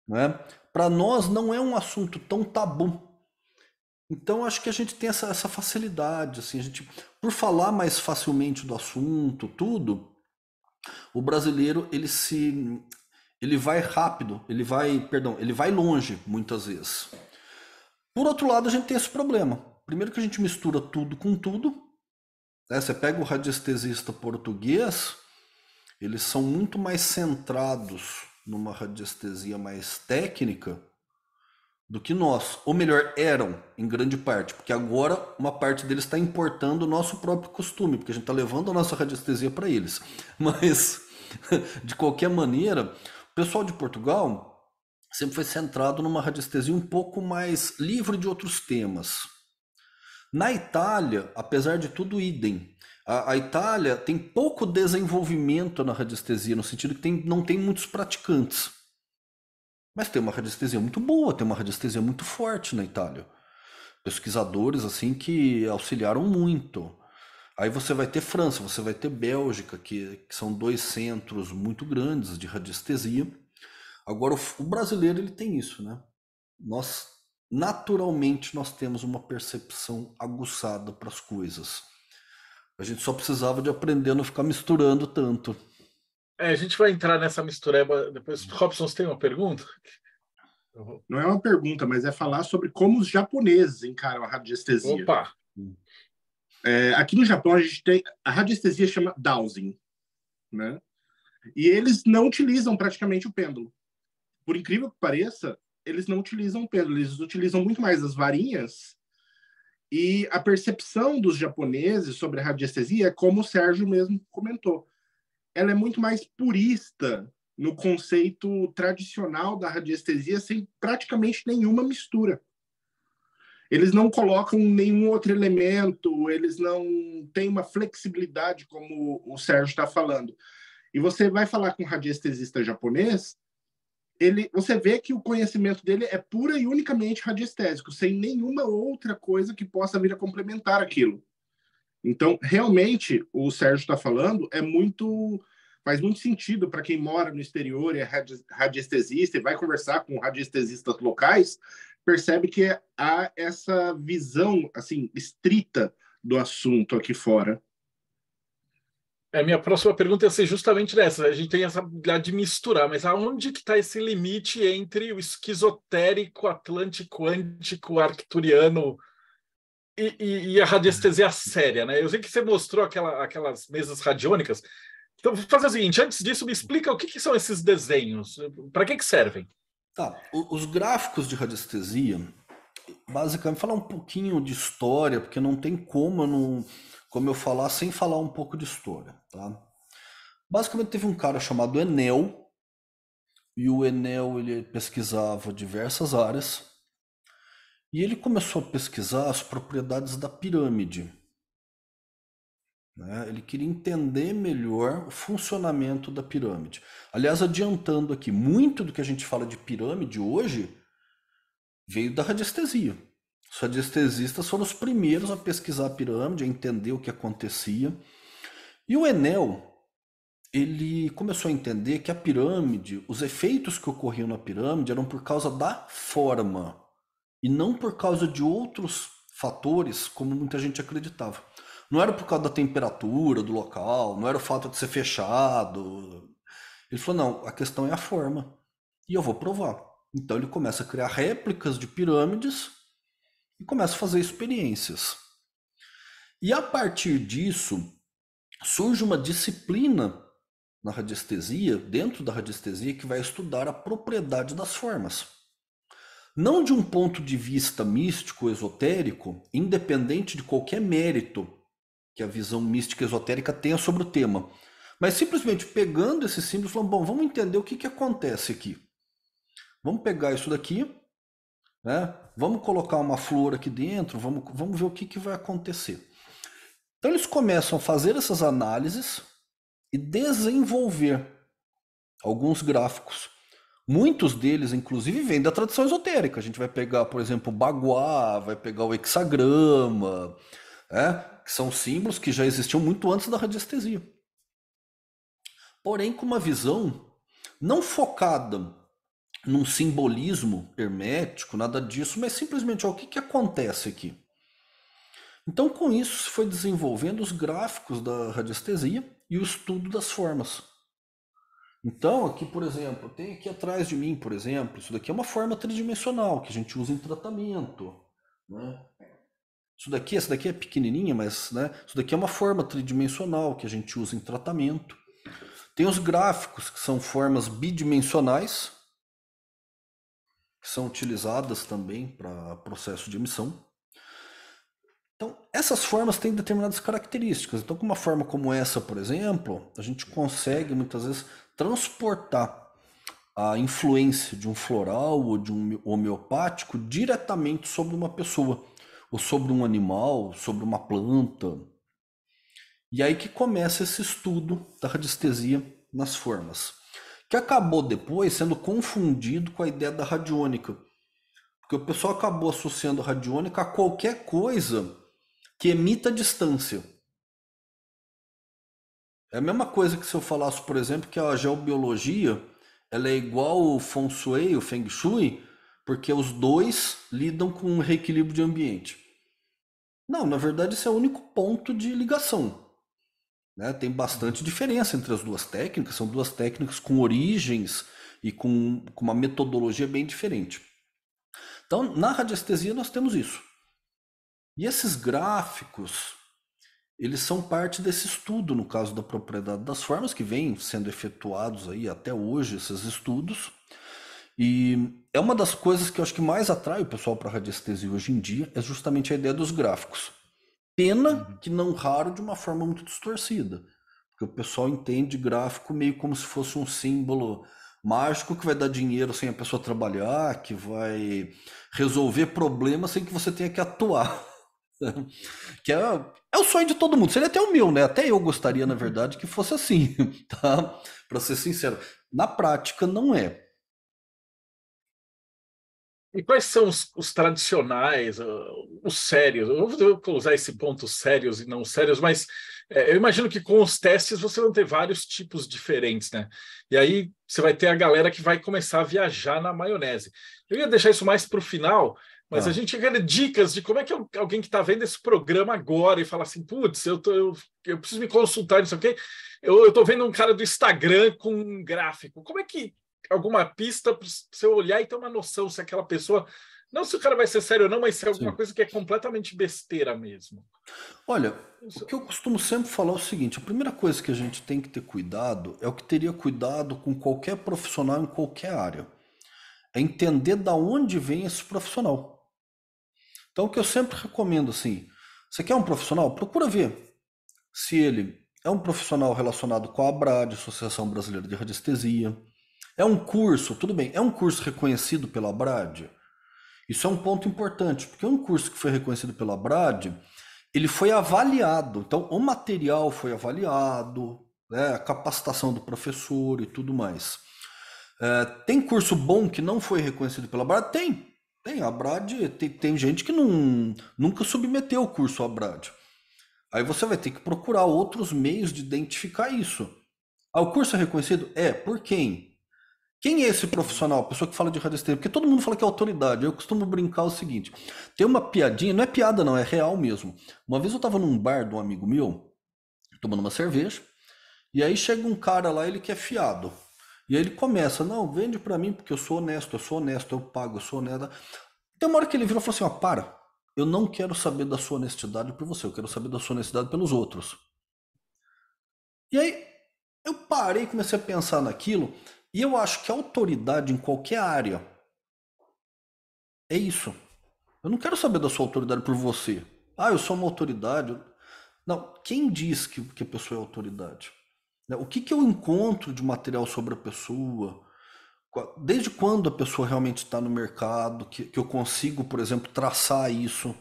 Né? Para nós, não é um assunto tão tabu. Então, acho que a gente tem essa, essa facilidade, assim, a gente, por falar mais facilmente do assunto, tudo, o brasileiro ele se ele vai rápido, ele vai, perdão, ele vai longe muitas vezes. Por outro lado, a gente tem esse problema. Primeiro que a gente mistura tudo com tudo. Né? Você pega o radiestesista português, eles são muito mais centrados numa radiestesia mais técnica do que nós. Ou melhor, eram, em grande parte, porque agora uma parte deles está importando o nosso próprio costume, porque a gente está levando a nossa radiestesia para eles. Mas, de qualquer maneira, pessoal de Portugal sempre foi centrado numa radiestesia um pouco mais livre de outros temas. Na Itália, apesar de tudo, idem. A, a Itália tem pouco desenvolvimento na radiestesia, no sentido que tem, não tem muitos praticantes. Mas tem uma radiestesia muito boa, tem uma radiestesia muito forte na Itália. Pesquisadores assim que auxiliaram muito. Aí você vai ter França, você vai ter Bélgica, que, que são dois centros muito grandes de radiestesia. Agora, o, o brasileiro ele tem isso, né? Nós, naturalmente, nós temos uma percepção aguçada para as coisas. A gente só precisava de aprender a não ficar misturando tanto. É, a gente vai entrar nessa mistureba depois. Robson, você tem uma pergunta? Não é uma pergunta, mas é falar sobre como os japoneses encaram a radiestesia. Opa! Hum. É, aqui no Japão, a gente tem. A radiestesia chama dowsing, né? E eles não utilizam praticamente o pêndulo. Por incrível que pareça, eles não utilizam o pêndulo, eles utilizam muito mais as varinhas. E a percepção dos japoneses sobre a radiestesia é como o Sérgio mesmo comentou. Ela é muito mais purista no conceito tradicional da radiestesia, sem praticamente nenhuma mistura. Eles não colocam nenhum outro elemento, eles não têm uma flexibilidade, como o Sérgio está falando. E você vai falar com um radiestesista japonês, ele, você vê que o conhecimento dele é pura e unicamente radiestésico, sem nenhuma outra coisa que possa vir a complementar aquilo. Então, realmente, o Sérgio está falando, é muito faz muito sentido para quem mora no exterior e é radiestesista e vai conversar com radiestesistas locais, percebe que há essa visão assim estrita do assunto aqui fora. É, minha próxima pergunta ia ser justamente dessa. A gente tem essa habilidade de misturar, mas aonde que está esse limite entre o esquizotérico atlântico-ântico arcturiano e, e, e, a radiestesia séria, né? Eu sei que você mostrou aquela, aquelas mesas radiônicas. Então, vou fazer o seguinte, antes disso, me explica o que, que são esses desenhos, para que, que servem? Tá, os gráficos de radiestesia, basicamente, falar um pouquinho de história, porque não tem como eu, não, como eu falar sem falar um pouco de história, tá? Basicamente teve um cara chamado Enel, e o Enel ele pesquisava diversas áreas, e ele começou a pesquisar as propriedades da pirâmide. Né? Ele queria entender melhor o funcionamento da pirâmide. Aliás, adiantando aqui, muito do que a gente fala de pirâmide hoje veio da radiestesia. Os radiestesistas foram os primeiros a pesquisar a pirâmide, a entender o que acontecia. E o Enel, ele começou a entender que a pirâmide, os efeitos que ocorriam na pirâmide eram por causa da forma e não por causa de outros fatores, como muita gente acreditava. Não era por causa da temperatura do local, não era o fato de ser fechado. Ele falou: não, a questão é a forma. E eu vou provar. Então ele começa a criar réplicas de pirâmides e começa a fazer experiências. E a partir disso, surge uma disciplina na radiestesia, dentro da radiestesia, que vai estudar a propriedade das formas. Não de um ponto de vista místico, esotérico, independente de qualquer mérito que a visão mística esotérica tenha sobre o tema. Mas simplesmente pegando esses símbolos, falando, bom, vamos entender o que, que acontece aqui. Vamos pegar isso daqui, né? vamos colocar uma flor aqui dentro, vamos, vamos ver o que, que vai acontecer. Então eles começam a fazer essas análises e desenvolver alguns gráficos. Muitos deles, inclusive, vêm da tradição esotérica. A gente vai pegar, por exemplo, o Baguá, vai pegar o hexagrama, né? que são símbolos que já existiam muito antes da radiestesia. Porém, com uma visão não focada num simbolismo hermético, nada disso, mas simplesmente ó, o que, que acontece aqui. Então, com isso, se foi desenvolvendo os gráficos da radiestesia e o estudo das formas. Então, aqui, por exemplo, tem aqui atrás de mim, por exemplo, isso daqui é uma forma tridimensional que a gente usa em tratamento. Né? Isso daqui, essa daqui é pequenininha, mas né, isso daqui é uma forma tridimensional que a gente usa em tratamento. Tem os gráficos, que são formas bidimensionais, que são utilizadas também para processo de emissão. Então, essas formas têm determinadas características. Então, com uma forma como essa, por exemplo, a gente consegue muitas vezes transportar a influência de um floral ou de um homeopático diretamente sobre uma pessoa ou sobre um animal, sobre uma planta. E aí que começa esse estudo da radiestesia nas formas, que acabou depois sendo confundido com a ideia da radiônica, porque o pessoal acabou associando a radiônica a qualquer coisa que emita distância. É a mesma coisa que se eu falasse, por exemplo, que a geobiologia ela é igual o feng shui, o feng shui, porque os dois lidam com um reequilíbrio de ambiente. Não, na verdade, esse é o único ponto de ligação. Né? Tem bastante diferença entre as duas técnicas, são duas técnicas com origens e com, com uma metodologia bem diferente. Então, na radiestesia, nós temos isso. E esses gráficos, eles são parte desse estudo, no caso da propriedade das formas, que vêm sendo efetuados aí até hoje, esses estudos. E é uma das coisas que eu acho que mais atrai o pessoal para radiestesia hoje em dia é justamente a ideia dos gráficos. Pena uhum. que não raro de uma forma muito distorcida, porque o pessoal entende gráfico meio como se fosse um símbolo mágico que vai dar dinheiro sem a pessoa trabalhar, que vai resolver problemas sem que você tenha que atuar. que é, é o sonho de todo mundo. Seria até o meu, né? Até eu gostaria, na uhum. verdade, que fosse assim, tá? Para ser sincero. Na prática, não é. E quais são os, os tradicionais, ah, os sérios? Eu vou usar esse ponto sérios e não sérios, mas é, eu imagino que com os testes você vão ter vários tipos diferentes, né? E aí você vai ter a galera que vai começar a viajar na maionese. Eu ia deixar isso mais para o final, mas ah. a gente quer dicas de como é que é alguém que está vendo esse programa agora e fala assim, putz, eu, eu, eu preciso me consultar, não sei o quê. Eu estou vendo um cara do Instagram com um gráfico. Como é que alguma pista para você olhar e ter uma noção se aquela pessoa. Não se o cara vai ser sério ou não, mas se é alguma Sim. coisa que é completamente besteira mesmo. Olha, Isso. o que eu costumo sempre falar é o seguinte: a primeira coisa que a gente tem que ter cuidado é o que teria cuidado com qualquer profissional em qualquer área. É entender da onde vem esse profissional. Então, o que eu sempre recomendo assim: você quer um profissional? Procura ver se ele é um profissional relacionado com a ABRAD, Associação Brasileira de Radiestesia é um curso, tudo bem, é um curso reconhecido pela Brad? Isso é um ponto importante, porque um curso que foi reconhecido pela Brad, ele foi avaliado. Então, o material foi avaliado, né, a capacitação do professor e tudo mais. É, tem curso bom que não foi reconhecido pela Brad? Tem. Tem. A Brad tem, tem gente que não, nunca submeteu o curso à Brad. Aí você vai ter que procurar outros meios de identificar isso. Ah, o curso é reconhecido? É. Por quem? Quem é esse profissional, pessoa que fala de radiestesia? Porque todo mundo fala que é autoridade. Eu costumo brincar o seguinte: tem uma piadinha, não é piada, não, é real mesmo. Uma vez eu estava num bar de um amigo meu, tomando uma cerveja, e aí chega um cara lá, ele que é fiado. E aí ele começa: não, vende para mim porque eu sou honesto, eu sou honesto, eu pago, eu sou honesto. Tem uma hora que ele virou e falou assim: ó, para, eu não quero saber da sua honestidade por você, eu quero saber da sua honestidade pelos outros. E aí eu parei, comecei a pensar naquilo. E eu acho que autoridade em qualquer área é isso. Eu não quero saber da sua autoridade por você. Ah, eu sou uma autoridade. Não, quem diz que, que a pessoa é autoridade? Né, o que, que eu encontro de material sobre a pessoa? Desde quando a pessoa realmente está no mercado? Que, que eu consigo, por exemplo, traçar isso?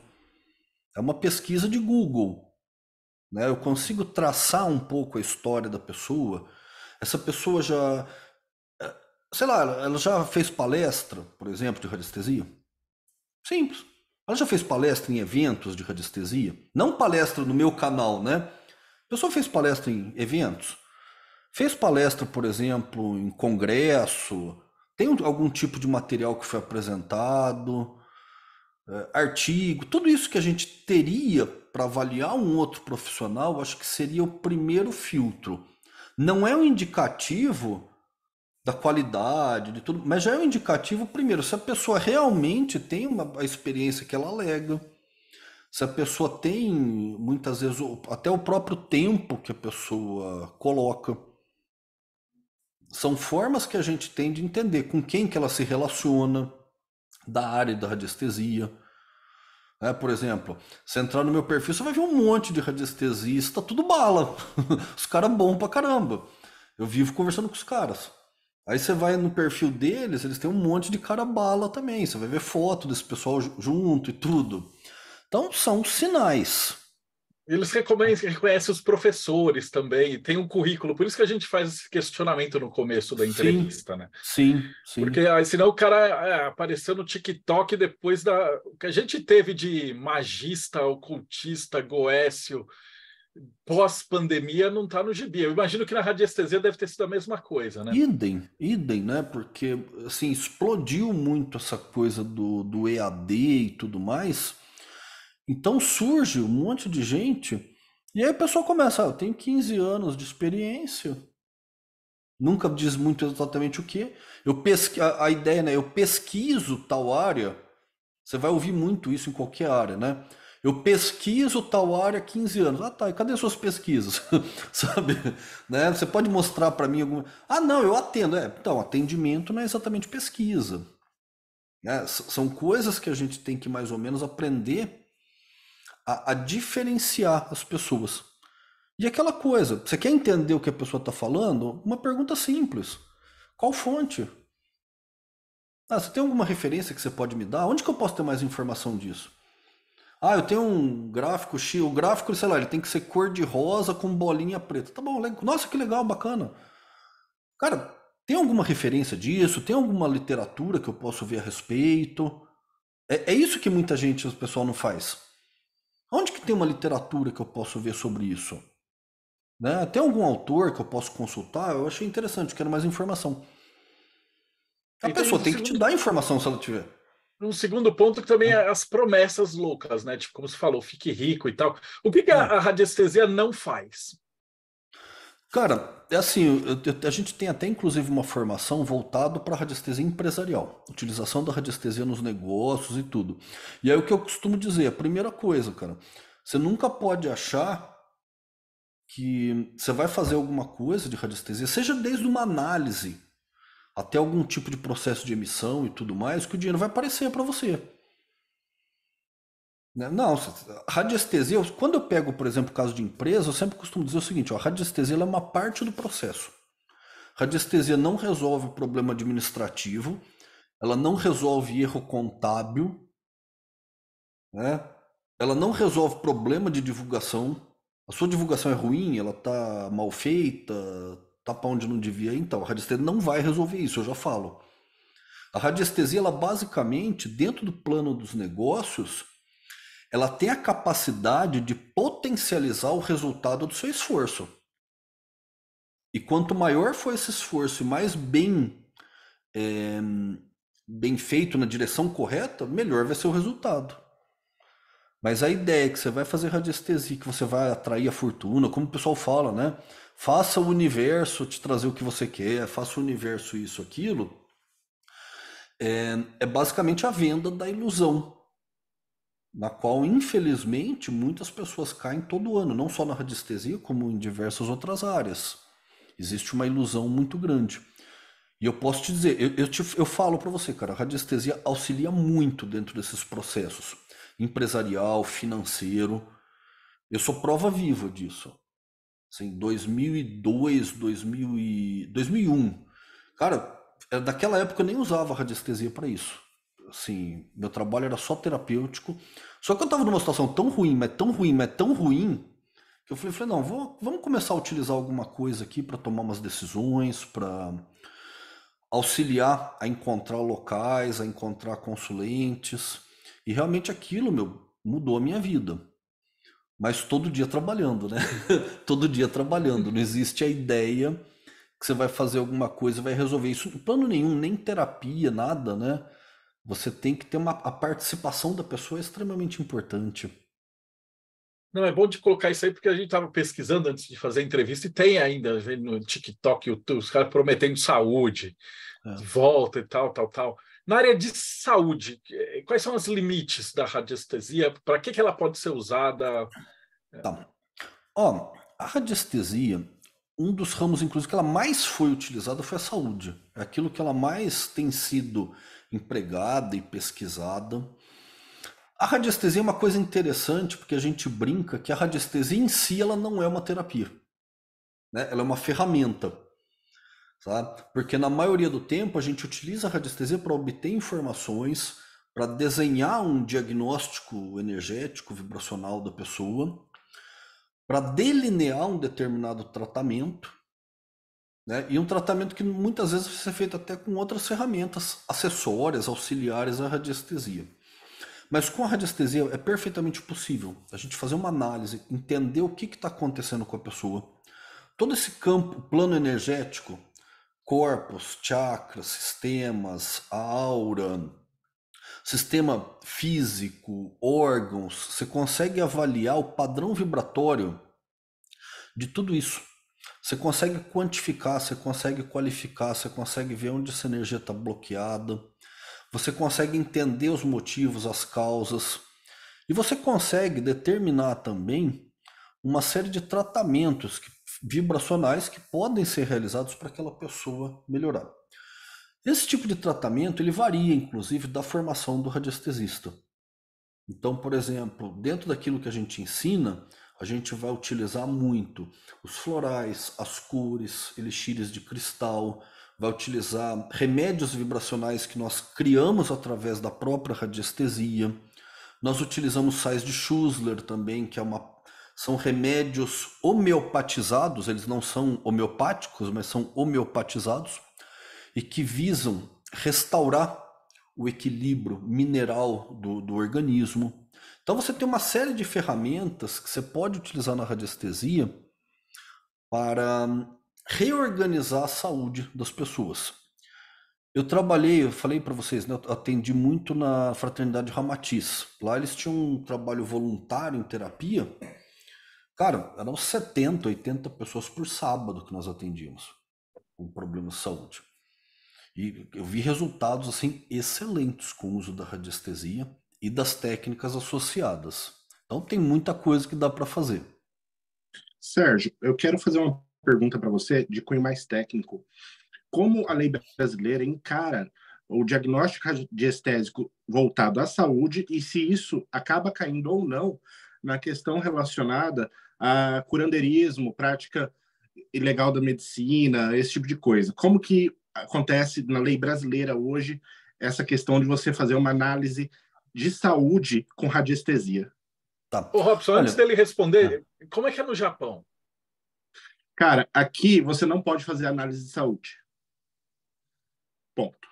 É uma pesquisa de Google. Né? Eu consigo traçar um pouco a história da pessoa. Essa pessoa já sei lá, ela já fez palestra, por exemplo, de radiestesia? Simples. Ela já fez palestra em eventos de radiestesia? Não palestra no meu canal, né? A pessoa fez palestra em eventos? Fez palestra, por exemplo, em congresso? Tem algum tipo de material que foi apresentado? É, artigo? Tudo isso que a gente teria para avaliar um outro profissional, acho que seria o primeiro filtro. Não é um indicativo da qualidade, de tudo, mas já é um indicativo, primeiro, se a pessoa realmente tem uma, a experiência que ela alega, se a pessoa tem, muitas vezes, até o próprio tempo que a pessoa coloca. São formas que a gente tem de entender com quem que ela se relaciona da área da radiestesia. É, por exemplo, você entrar no meu perfil, você vai ver um monte de radiestesista, tudo bala. os caras bom pra caramba. Eu vivo conversando com os caras. Aí você vai no perfil deles, eles têm um monte de cara bala também. Você vai ver foto desse pessoal junto e tudo. Então são sinais. Eles reconhecem os professores também, tem um currículo, por isso que a gente faz esse questionamento no começo da entrevista, sim, né? Sim, sim. Porque aí, ah, senão o cara é, apareceu no TikTok depois da. O que a gente teve de magista, ocultista, goécio, pós-pandemia não está no gibi. Eu imagino que na radiestesia deve ter sido a mesma coisa, né? Idem, idem, né? Porque, assim, explodiu muito essa coisa do, do EAD e tudo mais. Então surge um monte de gente. E aí a pessoa começa, ah, eu tenho 15 anos de experiência. Nunca diz muito exatamente o que. Eu pesqui... A ideia, né? Eu pesquiso tal área. Você vai ouvir muito isso em qualquer área, né? Eu pesquiso tal área há 15 anos. Ah, tá. E cadê suas pesquisas? Sabe? Né? Você pode mostrar para mim alguma. Ah, não, eu atendo. É, então, atendimento não é exatamente pesquisa. Né? São coisas que a gente tem que mais ou menos aprender a, a diferenciar as pessoas. E aquela coisa, você quer entender o que a pessoa está falando? Uma pergunta simples. Qual fonte? Ah, você tem alguma referência que você pode me dar? Onde que eu posso ter mais informação disso? Ah, eu tenho um gráfico X, o gráfico, sei lá, ele tem que ser cor de rosa com bolinha preta. Tá bom, legal. Nossa, que legal, bacana. Cara, tem alguma referência disso? Tem alguma literatura que eu posso ver a respeito? É, é isso que muita gente, o pessoal não faz. Onde que tem uma literatura que eu posso ver sobre isso? Né? Tem algum autor que eu posso consultar? Eu achei interessante, quero mais informação. A pessoa tem que segundo... te dar informação se ela tiver um segundo ponto que também hum. é as promessas loucas, né? Tipo, como você falou, fique rico e tal. O que, que a, é. a radiestesia não faz? Cara, é assim, eu, eu, a gente tem até inclusive uma formação voltado para radiestesia empresarial, utilização da radiestesia nos negócios e tudo. E aí o que eu costumo dizer, a primeira coisa, cara, você nunca pode achar que você vai fazer alguma coisa de radiestesia, seja desde uma análise até algum tipo de processo de emissão e tudo mais, que o dinheiro vai aparecer para você. Né? Não, radiestesia, quando eu pego, por exemplo, o caso de empresa, eu sempre costumo dizer o seguinte, ó, a radiestesia é uma parte do processo. A radiestesia não resolve o problema administrativo, ela não resolve erro contábil, né? ela não resolve problema de divulgação. A sua divulgação é ruim, ela está mal feita, Tá para onde não devia. Então, a radiestesia não vai resolver isso, eu já falo. A radiestesia, ela basicamente, dentro do plano dos negócios, ela tem a capacidade de potencializar o resultado do seu esforço. E quanto maior for esse esforço e mais bem, é, bem feito na direção correta, melhor vai ser o resultado. Mas a ideia é que você vai fazer radiestesia, que você vai atrair a fortuna, como o pessoal fala, né? faça o universo te trazer o que você quer, faça o universo isso, aquilo, é, é basicamente a venda da ilusão, na qual, infelizmente, muitas pessoas caem todo ano, não só na radiestesia, como em diversas outras áreas. Existe uma ilusão muito grande. E eu posso te dizer, eu, eu, te, eu falo para você, cara, a radiestesia auxilia muito dentro desses processos empresarial, financeiro. Eu sou prova viva disso. Assim, 2002, 2000 e... 2001. Cara, era é, daquela época eu nem usava radiestesia para isso. Assim, meu trabalho era só terapêutico. Só que eu estava numa situação tão ruim, mas tão ruim, mas tão ruim, que eu falei, falei não, vou, vamos começar a utilizar alguma coisa aqui para tomar umas decisões, para auxiliar a encontrar locais, a encontrar consulentes. E realmente aquilo, meu, mudou a minha vida mas todo dia trabalhando, né? todo dia trabalhando. Não existe a ideia que você vai fazer alguma coisa, vai resolver isso. Plano nenhum, nem terapia, nada, né? Você tem que ter uma a participação da pessoa é extremamente importante. Não, é bom de colocar isso aí, porque a gente estava pesquisando antes de fazer a entrevista e tem ainda no TikTok, YouTube, os caras prometendo saúde, é. volta e tal, tal, tal. Na área de saúde, eh, quais são os limites da radiestesia? Para que, que ela pode ser usada? Então, ó, a radiestesia, um dos ramos, inclusive, que ela mais foi utilizada foi a saúde. É aquilo que ela mais tem sido empregada e pesquisada. A radiestesia é uma coisa interessante, porque a gente brinca que a radiestesia em si ela não é uma terapia. Né? Ela é uma ferramenta. Tá? Porque na maioria do tempo a gente utiliza a radiestesia para obter informações, para desenhar um diagnóstico energético, vibracional da pessoa, para delinear um determinado tratamento, né? e um tratamento que muitas vezes vai ser feito até com outras ferramentas acessórias, auxiliares à radiestesia. Mas com a radiestesia é perfeitamente possível a gente fazer uma análise, entender o que está acontecendo com a pessoa. Todo esse campo, plano energético, corpos, chakras, sistemas, a aura, sistema físico, órgãos, você consegue avaliar o padrão vibratório de tudo isso. Você consegue quantificar, você consegue qualificar, você consegue ver onde essa energia está bloqueada, você consegue entender os motivos, as causas, e você consegue determinar também uma série de tratamentos que vibracionais que podem ser realizados para aquela pessoa melhorar. Esse tipo de tratamento ele varia, inclusive, da formação do radiestesista. Então, por exemplo, dentro daquilo que a gente ensina, a gente vai utilizar muito os florais, as cores, elixires de cristal, vai utilizar remédios vibracionais que nós criamos através da própria radiestesia. Nós utilizamos sais de Schussler também, que é uma, são remédios homeopatizados, eles não são homeopáticos, mas são homeopatizados, e que visam restaurar o equilíbrio mineral do, do organismo. Então você tem uma série de ferramentas que você pode utilizar na radiestesia para reorganizar a saúde das pessoas. Eu trabalhei, eu falei para vocês, né, eu atendi muito na fraternidade Ramatiz. Lá eles tinham um trabalho voluntário em terapia Cara, eram 70, 80 pessoas por sábado que nós atendíamos com problemas de saúde. E eu vi resultados assim excelentes com o uso da radiestesia e das técnicas associadas. Então tem muita coisa que dá para fazer. Sérgio, eu quero fazer uma pergunta para você de cunho mais técnico. Como a lei brasileira encara o diagnóstico radiestésico voltado à saúde e se isso acaba caindo ou não na questão relacionada a curanderismo, prática ilegal da medicina, esse tipo de coisa. Como que acontece na lei brasileira hoje essa questão de você fazer uma análise de saúde com radiestesia? Tá. O Robson, antes dele responder, tá. como é que é no Japão? Cara, aqui você não pode fazer análise de saúde. Ponto.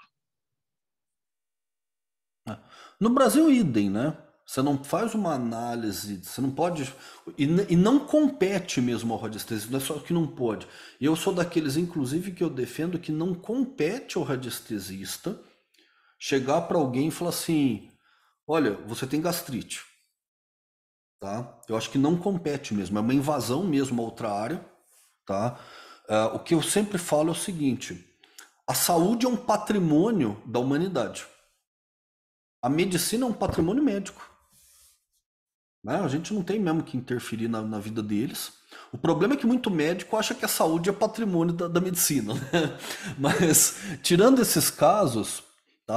Ah. No Brasil, idem, né? Você não faz uma análise, você não pode. E, e não compete mesmo ao radiestesia, não é só que não pode. Eu sou daqueles, inclusive, que eu defendo que não compete ao radiestesista chegar para alguém e falar assim: olha, você tem gastrite. Tá? Eu acho que não compete mesmo, é uma invasão mesmo a outra área. Tá? Uh, o que eu sempre falo é o seguinte: a saúde é um patrimônio da humanidade. A medicina é um patrimônio médico. Né? A gente não tem mesmo que interferir na, na, vida deles. O problema é que muito médico acha que a saúde é patrimônio da, da medicina. Né? Mas, tirando esses casos, tá?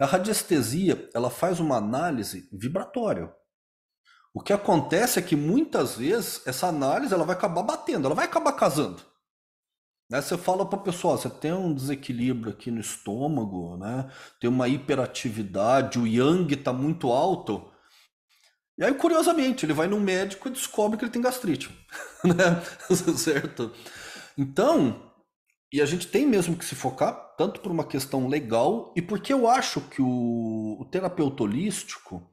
a radiestesia ela faz uma análise vibratória. O que acontece é que muitas vezes essa análise ela vai acabar batendo, ela vai acabar casando. Né? Você fala para o pessoal, você tem um desequilíbrio aqui no estômago, né? tem uma hiperatividade, o yang está muito alto. E aí, curiosamente, ele vai no médico e descobre que ele tem gastrite. Né? certo? Então, e a gente tem mesmo que se focar, tanto por uma questão legal, e porque eu acho que o, o terapeuta holístico,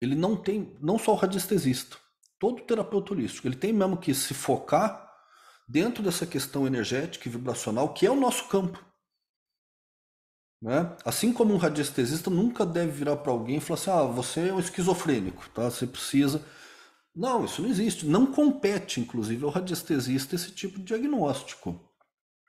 ele não tem, não só o radiestesista, todo terapeuta holístico, ele tem mesmo que se focar dentro dessa questão energética e vibracional, que é o nosso campo. Né? Assim como um radiestesista nunca deve virar para alguém e falar assim: ah, você é um esquizofrênico, tá? você precisa. Não, isso não existe. Não compete, inclusive, ao radiestesista esse tipo de diagnóstico.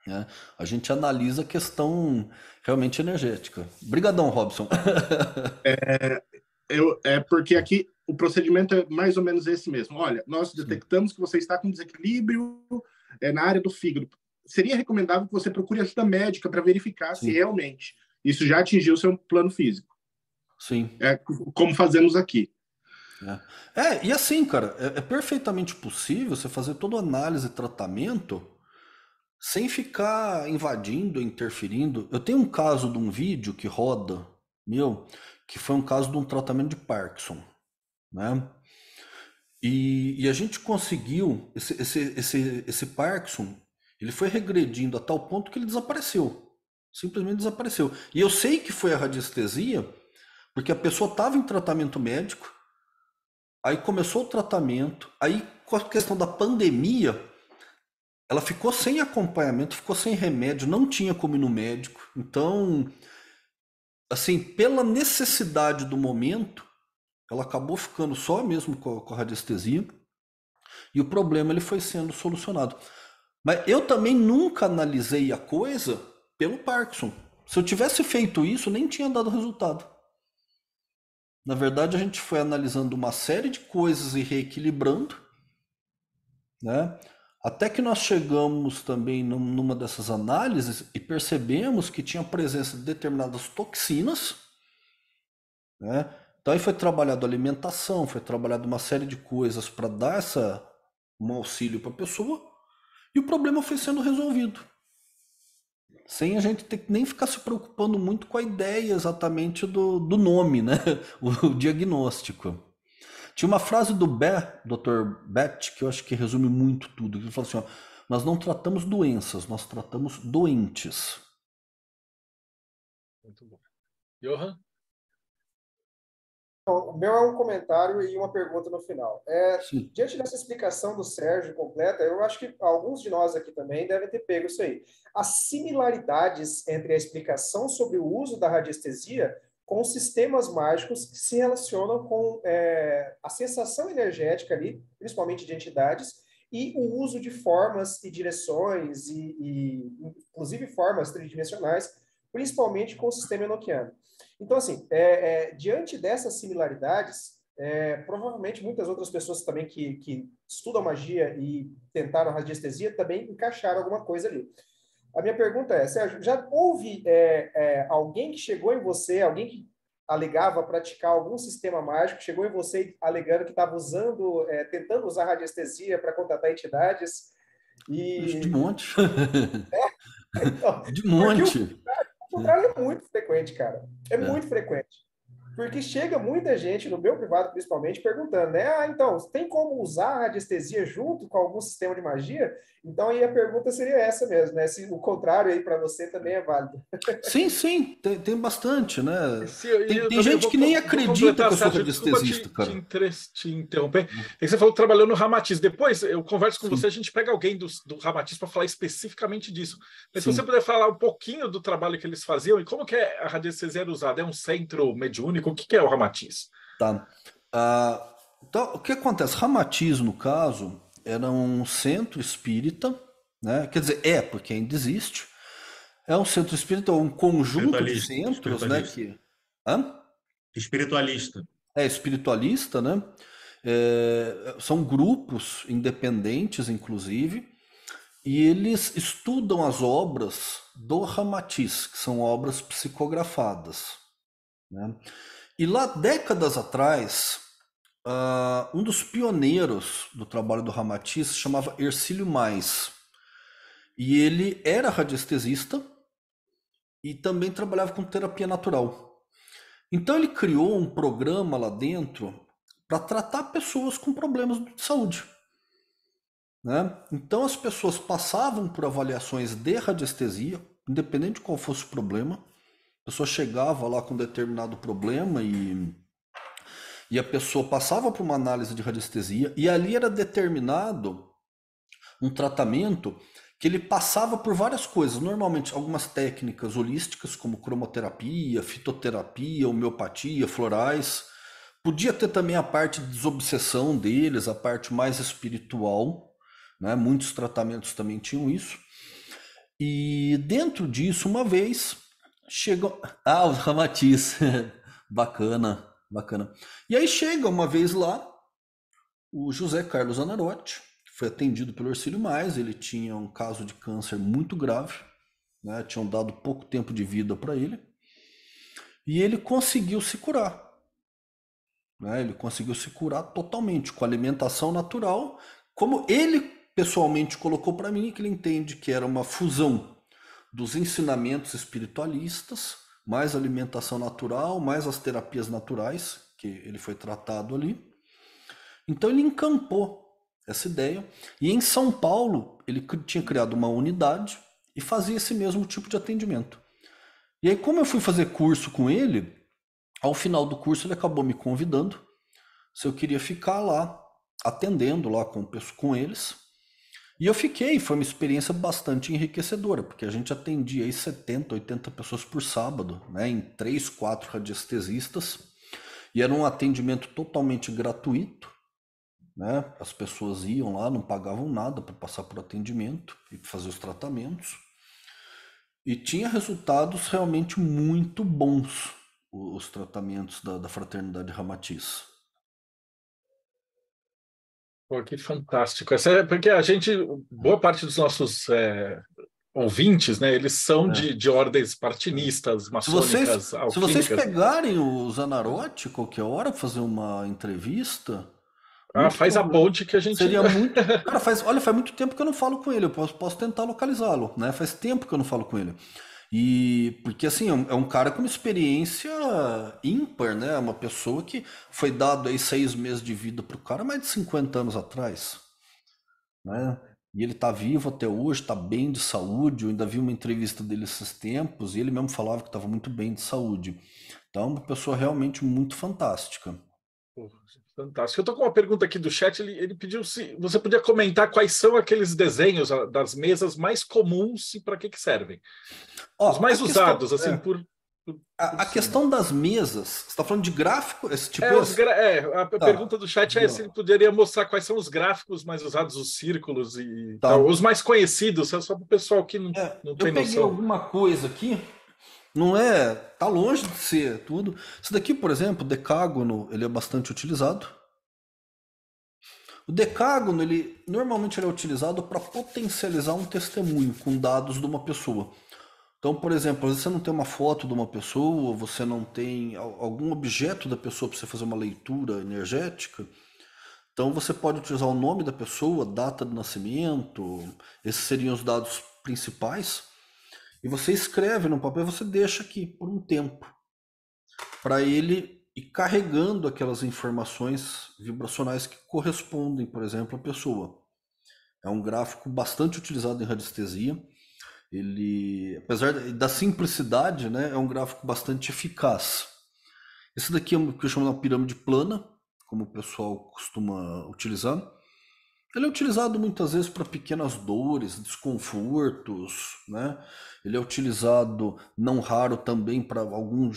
Né? A gente analisa a questão realmente energética. Brigadão, Robson. é, eu, é porque aqui o procedimento é mais ou menos esse mesmo. Olha, nós detectamos que você está com desequilíbrio é, na área do fígado. Seria recomendável que você procure ajuda médica para verificar Sim. se realmente isso já atingiu seu plano físico. Sim. É como fazemos aqui. É. é e assim, cara, é, é, perfeitamente possível você fazer toda análise e tratamento sem ficar invadindo, interferindo. Eu tenho um caso de um vídeo que roda, meu, que foi um caso de um tratamento de Parkinson, né? E, e a gente conseguiu, esse, esse, esse, esse Parkinson, ele foi regredindo a tal ponto que ele desapareceu simplesmente desapareceu. E eu sei que foi a radiestesia, porque a pessoa estava em tratamento médico, aí começou o tratamento, aí com a questão da pandemia, ela ficou sem acompanhamento, ficou sem remédio, não tinha como ir no médico. Então, assim, pela necessidade do momento, ela acabou ficando só mesmo com a, com a radiestesia. E o problema ele foi sendo solucionado. Mas eu também nunca analisei a coisa pelo Parkinson. Se eu tivesse feito isso, nem tinha dado resultado. Na verdade, a gente foi analisando uma série de coisas e reequilibrando, né? Até que nós chegamos também numa dessas análises e percebemos que tinha presença de determinadas toxinas, né? Então aí foi trabalhado alimentação, foi trabalhado uma série de coisas para dar essa um auxílio para a pessoa e o problema foi sendo resolvido sem a gente ter, nem ficar se preocupando muito com a ideia exatamente do, do nome, né? O, o diagnóstico. Tinha uma frase do Bé, Dr. Bet, que eu acho que resume muito tudo. Ele falou assim: ó, nós não tratamos doenças, nós tratamos doentes. Muito bom. Johan? Então, o meu é um comentário e uma pergunta no final. É, diante dessa explicação do Sérgio completa, eu acho que alguns de nós aqui também devem ter pego isso aí. As similaridades entre a explicação sobre o uso da radiestesia com sistemas mágicos que se relacionam com é, a sensação energética ali, principalmente de entidades, e o uso de formas e direções, e, e inclusive formas tridimensionais, principalmente com o sistema enoquiano. Então, assim, é, é, diante dessas similaridades, é, provavelmente muitas outras pessoas também que, que estudam magia e tentaram radiestesia também encaixaram alguma coisa ali. A minha pergunta é, Sérgio, já houve é, é, alguém que chegou em você, alguém que alegava praticar algum sistema mágico, chegou em você alegando que estava usando, é, tentando usar radiestesia para contratar entidades? E... De monte. É? Então, de monte contrário é muito frequente, cara. É, é. muito frequente. Porque chega muita gente, no meu privado principalmente, perguntando, né? Ah, então, tem como usar a radiestesia junto com algum sistema de magia? Então, aí a pergunta seria essa mesmo, né? Se o contrário aí para você também é válido. Sim, sim, tem, tem bastante, né? Se, tem, tem gente vou, que nem acredita que eu sou radiestesista, cara. Te, te, interromper. É você falou que trabalhou no Ramatiz Depois eu converso com sim. você, a gente pega alguém do, do para falar especificamente disso. Mas sim. se você puder falar um pouquinho do trabalho que eles faziam e como que é a radiestesia era usada? É um centro mediúnico? O que, é o ramatiz? Tá. então, o que acontece? Ramatiz, no caso, era um centro espírita, né? quer dizer, é, porque ainda existe. É um centro espírita, um conjunto de centros, né? Que... Hã? Espiritualista. É, espiritualista, né? É, são grupos independentes, inclusive, e eles estudam as obras do Ramatiz, que são obras psicografadas. Né? E lá, décadas atrás, uh, um dos pioneiros do trabalho do Ramatiz chamava Ercílio Mais. E ele era radiestesista e também trabalhava com terapia natural. Então ele criou um programa lá dentro para tratar pessoas com problemas de saúde. Né? Então as pessoas passavam por avaliações de radiestesia, independente de qual fosse o problema, a pessoa chegava lá com um determinado problema e, e a pessoa passava por uma análise de radiestesia e ali era determinado um tratamento que ele passava por várias coisas, normalmente algumas técnicas holísticas como cromoterapia, fitoterapia, homeopatia, florais. Podia ter também a parte de desobsessão deles, a parte mais espiritual, né? Muitos tratamentos também tinham isso. E dentro disso, uma vez, Chegou. Ah, o Ramatiz. bacana, bacana. E aí chega uma vez lá o José Carlos Anarotti, que foi atendido pelo Orcílio Mais, ele tinha um caso de câncer muito grave, né? tinham dado pouco tempo de vida para ele, e ele conseguiu se curar. Né? Ele conseguiu se curar totalmente com alimentação natural, como ele pessoalmente colocou para mim, que ele entende que era uma fusão dos ensinamentos espiritualistas, mais alimentação natural, mais as terapias naturais, que ele foi tratado ali. Então ele encampou essa ideia. E em São Paulo, ele tinha criado uma unidade e fazia esse mesmo tipo de atendimento. E aí, como eu fui fazer curso com ele, ao final do curso ele acabou me convidando se eu queria ficar lá, atendendo lá com, com eles. E eu fiquei, foi uma experiência bastante enriquecedora, porque a gente atendia aí 70, 80 pessoas por sábado, né, em três quatro radiestesistas, e era um atendimento totalmente gratuito, né, as pessoas iam lá, não pagavam nada para passar por atendimento e fazer os tratamentos, e tinha resultados realmente muito bons os tratamentos da, da fraternidade Ramatiz. Pô, que fantástico. Essa é, porque a gente, boa parte dos nossos é, ouvintes, né, eles são é. de, de ordens partinistas, maçônicas, se vocês, se vocês pegarem o Zanarotti qualquer hora fazer uma entrevista... Ah, faz bom. a ponte que a gente... Seria muito... Cara, faz, olha, faz muito tempo que eu não falo com ele, eu posso, posso tentar localizá-lo, né? Faz tempo que eu não falo com ele. E porque assim, é, é um cara com uma experiência ímpar, né? Uma pessoa que foi dado aí seis meses de vida pro cara mais de 50 anos atrás. Né? E ele tá vivo até hoje, tá bem de saúde. Eu ainda vi uma entrevista dele esses tempos e ele mesmo falava que tava muito bem de saúde. Então, é uma pessoa realmente muito fantástica. Fantástico. Eu estou com uma pergunta aqui do chat. Ele, ele pediu se você podia comentar quais são aqueles desenhos ah, das mesas mais comuns e para que, que servem. Oh, Os mais usados, questão, assim, é. por, a, a, assim. questão das mesas, você está falando de gráfico? Esse tipo é, gra é a tá. pergunta do chat é Não. se ele poderia mostrar quais são os gráficos mais usados, os círculos e tá. tal. Os mais conhecidos, é só para o pessoal que não, é, não tem noção. Eu peguei alguma coisa aqui, não é. Tá longe de ser tudo. Isso daqui, por exemplo, o decágono, ele é bastante utilizado. O decágono, ele normalmente ele é utilizado para potencializar um testemunho com dados de uma pessoa. Então, por exemplo, se você não tem uma foto de uma pessoa, você não tem algum objeto da pessoa para você fazer uma leitura energética. Então, você pode utilizar o nome da pessoa, data de nascimento, esses seriam os dados principais. E você escreve no papel, você deixa aqui por um tempo para ele ir carregando aquelas informações vibracionais que correspondem, por exemplo, à pessoa. É um gráfico bastante utilizado em radiestesia. Ele, apesar da simplicidade, né, é um gráfico bastante eficaz. Esse daqui é o que eu chamo de pirâmide plana, como o pessoal costuma utilizar. Ele é utilizado muitas vezes para pequenas dores, desconfortos, né? Ele é utilizado não raro também para algum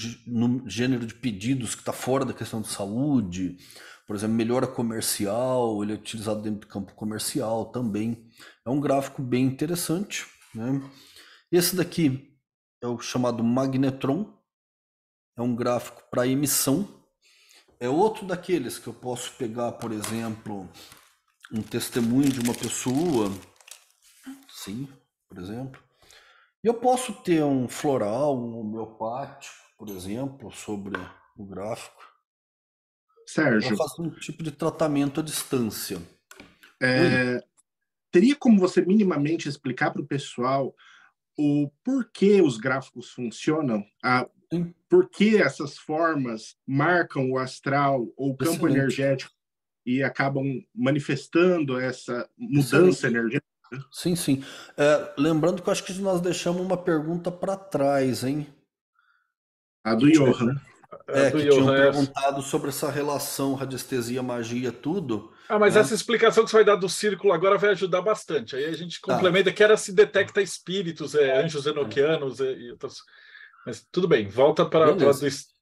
gênero de pedidos que está fora da questão de saúde, por exemplo, melhora comercial, ele é utilizado dentro do campo comercial também. É um gráfico bem interessante, né? Esse daqui é o chamado magnetron, é um gráfico para emissão. É outro daqueles que eu posso pegar, por exemplo, um testemunho de uma pessoa, sim, por exemplo. E eu posso ter um floral, um homeopático, por exemplo, sobre o gráfico. Sérgio. Faço um tipo de tratamento à distância. É, teria como você minimamente explicar para o pessoal o porquê os gráficos funcionam? A, por que essas formas marcam o astral ou o campo energético? e acabam manifestando essa mudança sim. energética. Né? Sim, sim. É, lembrando que eu acho que nós deixamos uma pergunta para trás, hein? A do Johan. É, é do que Johan. tinham é perguntado sobre essa relação radiestesia, magia, tudo. Ah, mas né? essa explicação que você vai dar do círculo agora vai ajudar bastante. Aí a gente tá. complementa tá. que era se detecta espíritos, é, anjos enoquianos é. e outras. Mas tudo bem, volta para o do,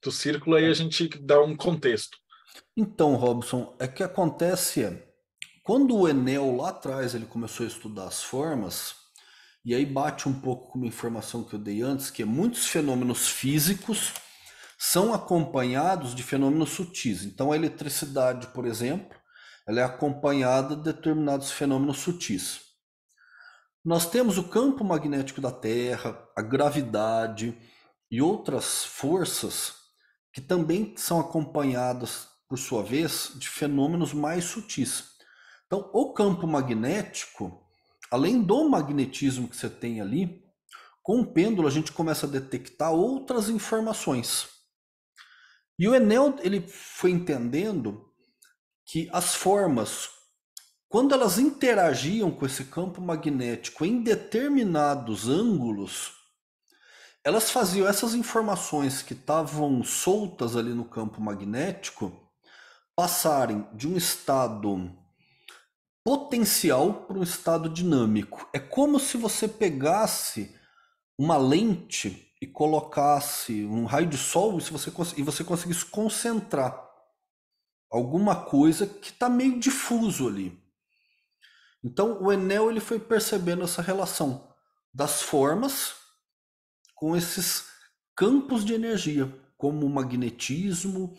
do círculo aí a gente dá um contexto. Então, Robson, é que acontece quando o Enel lá atrás ele começou a estudar as formas, e aí bate um pouco com uma informação que eu dei antes, que é muitos fenômenos físicos são acompanhados de fenômenos sutis. Então, a eletricidade, por exemplo, ela é acompanhada de determinados fenômenos sutis. Nós temos o campo magnético da Terra, a gravidade e outras forças que também são acompanhadas por sua vez, de fenômenos mais sutis. Então, o campo magnético, além do magnetismo que você tem ali, com o pêndulo a gente começa a detectar outras informações. E o Enel ele foi entendendo que as formas, quando elas interagiam com esse campo magnético em determinados ângulos, elas faziam essas informações que estavam soltas ali no campo magnético passarem de um estado potencial para um estado dinâmico. É como se você pegasse uma lente e colocasse um raio de sol e, se você, e você conseguisse concentrar alguma coisa que está meio difuso ali. Então o Enel ele foi percebendo essa relação das formas com esses campos de energia, como o magnetismo,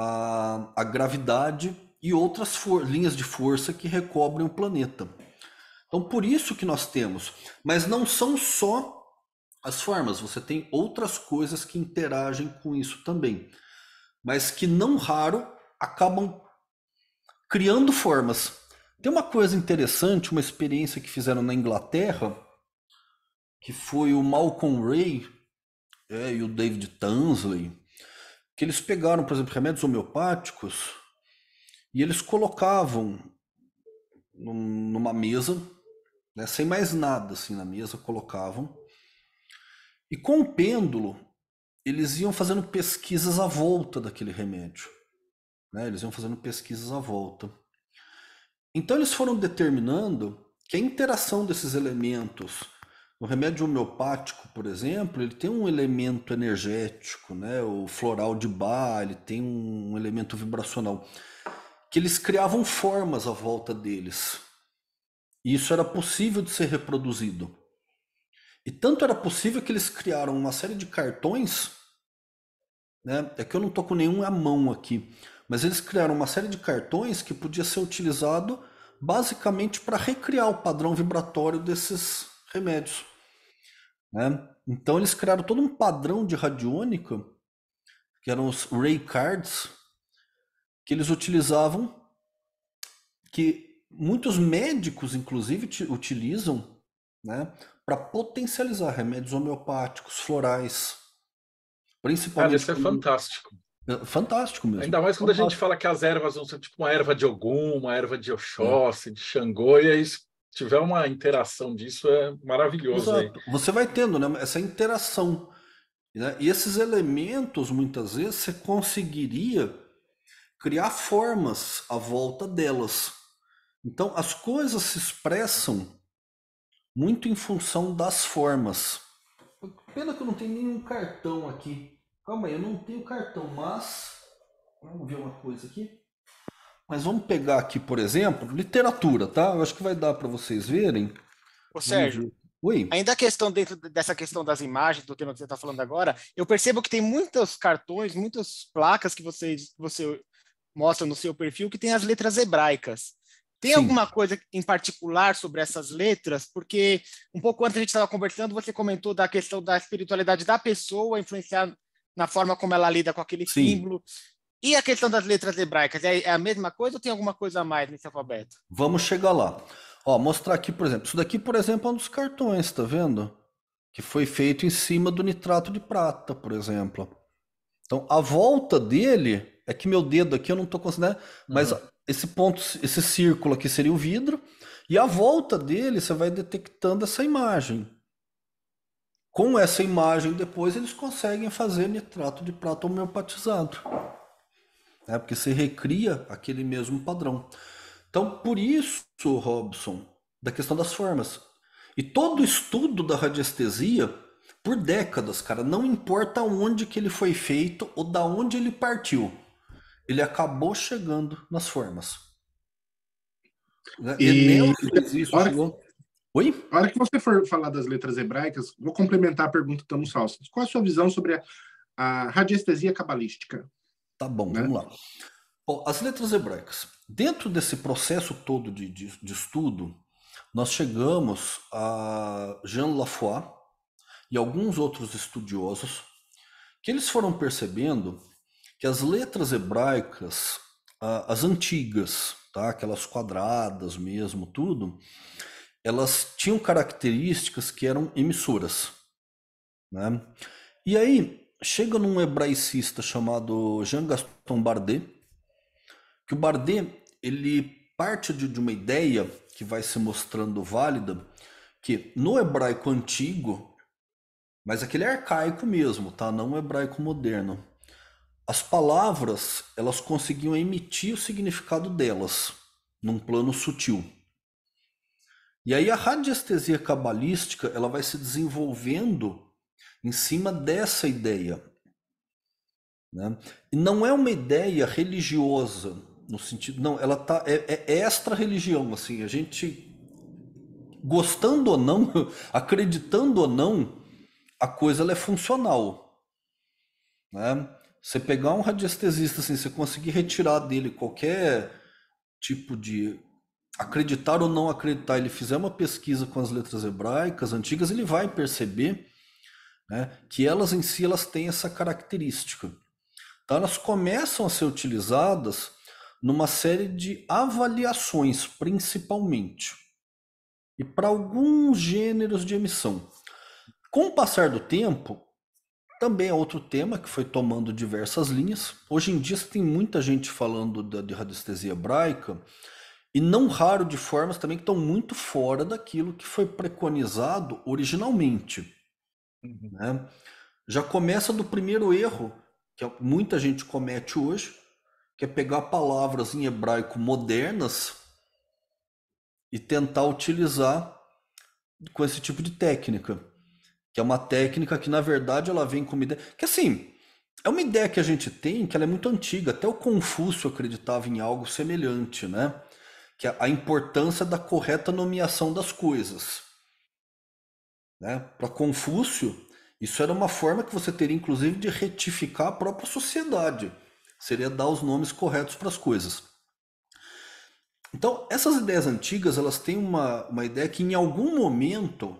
a, a gravidade e outras linhas de força que recobrem o planeta. Então, por isso que nós temos. Mas não são só as formas, você tem outras coisas que interagem com isso também. Mas que não raro acabam criando formas. Tem uma coisa interessante, uma experiência que fizeram na Inglaterra, que foi o Malcolm Ray é, e o David Tansley que eles pegaram, por exemplo, remédios homeopáticos e eles colocavam num, numa mesa, né, sem mais nada assim na mesa, colocavam. E com o pêndulo, eles iam fazendo pesquisas à volta daquele remédio. Né? Eles iam fazendo pesquisas à volta. Então eles foram determinando que a interação desses elementos o remédio homeopático, por exemplo, ele tem um elemento energético, né? O floral de Bach, ele tem um elemento vibracional que eles criavam formas à volta deles. E isso era possível de ser reproduzido. E tanto era possível que eles criaram uma série de cartões, né? É que eu não estou com nenhum à mão aqui, mas eles criaram uma série de cartões que podia ser utilizado basicamente para recriar o padrão vibratório desses remédios. Né? Então eles criaram todo um padrão de radiônica, que eram os ray cards, que eles utilizavam, que muitos médicos, inclusive, utilizam né, para potencializar remédios homeopáticos, florais. Principalmente. Cara, isso é fantástico. É, fantástico mesmo. Ainda mais quando Fantástico. a gente fala que as ervas vão ser tipo uma erva de Ogum, uma erva de Oxóssi, é. de Xangô, e é isso se tiver uma interação disso, é maravilhoso. Você vai tendo né, essa interação. Né? E esses elementos, muitas vezes, você conseguiria criar formas à volta delas. Então, as coisas se expressam muito em função das formas. Pena que eu não tenho nenhum cartão aqui. Calma aí, eu não tenho cartão, mas. Vamos ver uma coisa aqui. Mas vamos pegar aqui, por exemplo, literatura, tá? Eu acho que vai dar para vocês verem. Ô, Sérgio, Oi. Ainda a questão dentro dessa questão das imagens, do tema que você está falando agora, eu percebo que tem muitos cartões, muitas placas que vocês, você mostra no seu perfil que tem as letras hebraicas. Tem Sim. alguma coisa em particular sobre essas letras? Porque um pouco antes a gente estava conversando, você comentou da questão da espiritualidade da pessoa influenciar na forma como ela lida com aquele Sim. símbolo. E a questão das letras hebraicas, é, é a mesma coisa ou tem alguma coisa a mais nesse alfabeto? Vamos chegar lá. Ó, mostrar aqui, por exemplo. Isso daqui, por exemplo, é um dos cartões, tá vendo? Que foi feito em cima do nitrato de prata, por exemplo. Então, a volta dele, é que meu dedo aqui eu não tô considerando, mas uhum. esse ponto, esse círculo aqui seria o vidro, e a volta dele você vai detectando essa imagem. Com essa imagem depois eles conseguem fazer nitrato de prata homeopatizado né? porque você recria aquele mesmo padrão. Então, por isso, Robson, da questão das formas. E todo estudo da radiestesia, por décadas, cara, não importa onde que ele foi feito ou da onde ele partiu, ele acabou chegando nas formas. Né? E... Olha... Oi? Na hora que você for falar das letras hebraicas, vou complementar a pergunta do Tamo Salsa. Qual a sua visão sobre a, a radiestesia cabalística? Tá bom, né? vamos lá. Bom, as letras hebraicas. Dentro desse processo todo de, de, de estudo, nós chegamos a Jean Lafoy e alguns outros estudiosos que eles foram percebendo que as letras hebraicas, as antigas, tá? aquelas quadradas mesmo, tudo, elas tinham características que eram emissoras. Né? E aí, chega num hebraicista chamado Jean Gaston Bardet, que o Bardet ele parte de, de uma ideia que vai se mostrando válida, que no hebraico antigo, mas aquele é arcaico mesmo, tá? Não o hebraico moderno. As palavras, elas conseguiam emitir o significado delas num plano sutil. E aí a radiestesia cabalística, ela vai se desenvolvendo em cima dessa ideia. Né? Não é uma ideia religiosa, no sentido. Não, ela tá, é, é extra-religião. Assim, a gente, gostando ou não, acreditando ou não, a coisa é funcional. Né? Você pegar um radiestesista, assim, você conseguir retirar dele qualquer tipo de acreditar ou não acreditar, ele fizer uma pesquisa com as letras hebraicas antigas, ele vai perceber né? que elas em si elas têm essa característica. Então, elas começam a ser utilizadas numa série de avaliações, principalmente, e para alguns gêneros de emissão. Com o passar do tempo, também é outro tema que foi tomando diversas linhas. Hoje em dia tem muita gente falando da, de radiestesia hebraica, e não raro de formas também que estão muito fora daquilo que foi preconizado originalmente. Uhum. Né? Já começa do primeiro erro é que muita gente comete hoje, que é pegar palavras em hebraico modernas e tentar utilizar com esse tipo de técnica, que é uma técnica que na verdade ela vem como ideia, que assim, é uma ideia que a gente tem, que ela é muito antiga, até o Confúcio acreditava em algo semelhante, né? Que é a importância da correta nomeação das coisas. Né? Para Confúcio, isso era uma forma que você teria, inclusive, de retificar a própria sociedade. Seria dar os nomes corretos para as coisas. Então, essas ideias antigas, elas têm uma, uma ideia que em algum momento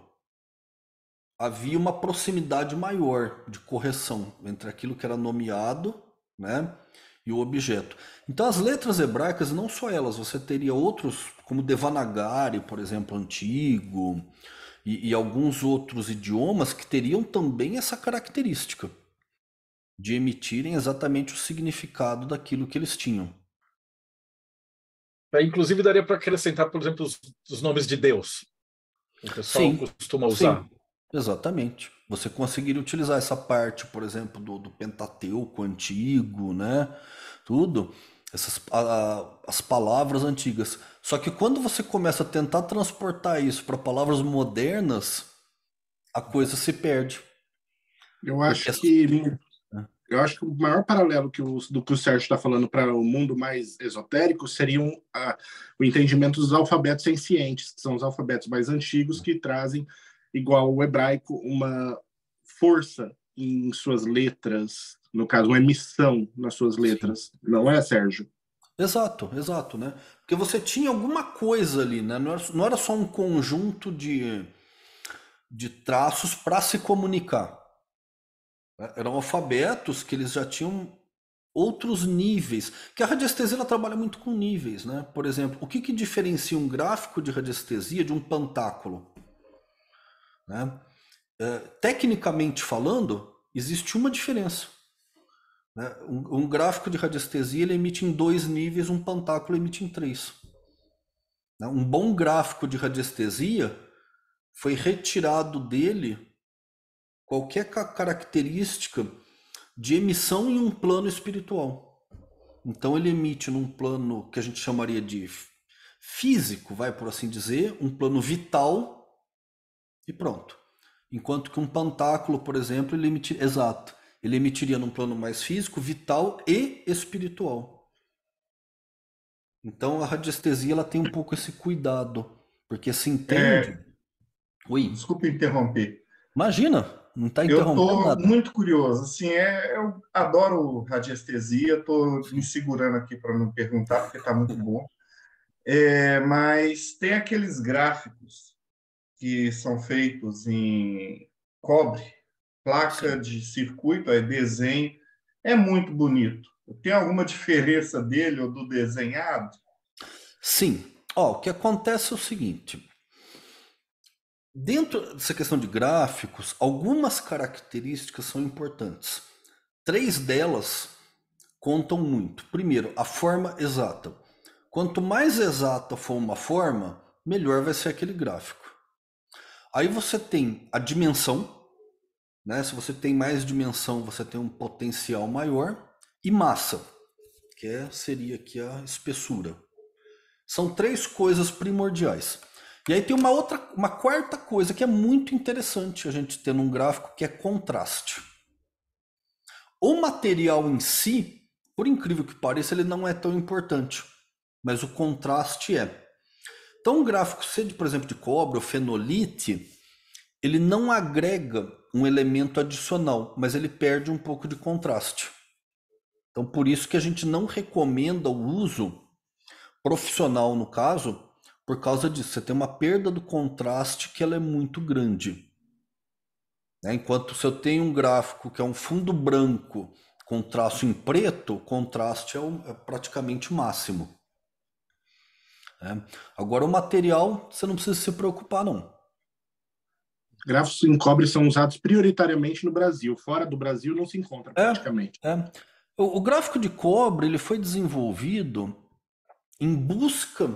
havia uma proximidade maior de correção entre aquilo que era nomeado né, e o objeto. Então, as letras hebraicas, não só elas, você teria outros, como Devanagari, por exemplo, antigo, e, e alguns outros idiomas que teriam também essa característica de emitirem exatamente o significado daquilo que eles tinham. É, inclusive, daria para acrescentar, por exemplo, os, os, nomes de Deus. O pessoal sim, costuma usar. Sim, exatamente. Você conseguiria utilizar essa parte, por exemplo, do, do Pentateuco antigo, né? Tudo essas a, a, as palavras antigas. Só que quando você começa a tentar transportar isso para palavras modernas, a coisa se perde. Eu acho que né? eu acho que o maior paralelo que o, do que o Sérgio está falando para o um mundo mais esotérico seriam a, o entendimento dos alfabetos sencientes, que são os alfabetos mais antigos que trazem, igual o hebraico, uma força em suas letras, no caso, uma missão nas suas letras, não é, Sérgio? Exato, exato, né? Porque você tinha alguma coisa ali, né? Não era, não era só um conjunto de, de traços para se comunicar. É, eram alfabetos que eles já tinham outros níveis. Que a radiestesia ela trabalha muito com níveis, né? Por exemplo, o que, que diferencia um gráfico de radiestesia de um pantáculo? Né? É, tecnicamente falando, existe uma diferença. Né? Um, um, gráfico de radiestesia ele emite em dois níveis, um pantáculo emite em três. Né? Um bom gráfico de radiestesia foi retirado dele qualquer característica de emissão em um plano espiritual. Então ele emite num plano que a gente chamaria de físico, vai por assim dizer, um plano vital e pronto. Enquanto que um pantáculo, por exemplo, ele emite exato. Ele emitiria num plano mais físico, vital e espiritual. Então a radiestesia ela tem um pouco esse cuidado, porque se entende. É... Desculpa interromper. Imagina, não está interrompendo. Eu estou muito curioso. Assim, é, eu adoro radiestesia, estou me segurando aqui para não perguntar, porque está muito bom. É, mas tem aqueles gráficos que são feitos em cobre placa de circuito, é desenho, é muito bonito. Tem alguma diferença dele ou do desenhado? Sim. Ó, o que acontece é o seguinte. Dentro dessa questão de gráficos, algumas características são importantes. Três delas contam muito. Primeiro, a forma exata. Quanto mais exata for uma forma, melhor vai ser aquele gráfico. Aí você tem a dimensão, né? Se você tem mais dimensão, você tem um potencial maior. E massa, que é, seria aqui a espessura. São três coisas primordiais. E aí tem uma outra, uma quarta coisa que é muito interessante a gente ter num gráfico, que é contraste. O material em si, por incrível que pareça, ele não é tão importante, mas o contraste é. Então, um gráfico, seja, por exemplo, de cobre ou fenolite, ele não agrega um elemento adicional, mas ele perde um pouco de contraste. Então, por isso que a gente não recomenda o uso profissional, no caso, por causa disso. Você tem uma perda do contraste que ela é muito grande. Né? Enquanto se eu tenho um gráfico que é um fundo branco com traço em preto, o contraste é, o, é praticamente máximo. Né? Agora, o material, você não precisa se preocupar, não. Grafos em cobre são usados prioritariamente no Brasil. Fora do Brasil não se encontra é, praticamente. É, é. O, gráfico de cobre ele foi desenvolvido em busca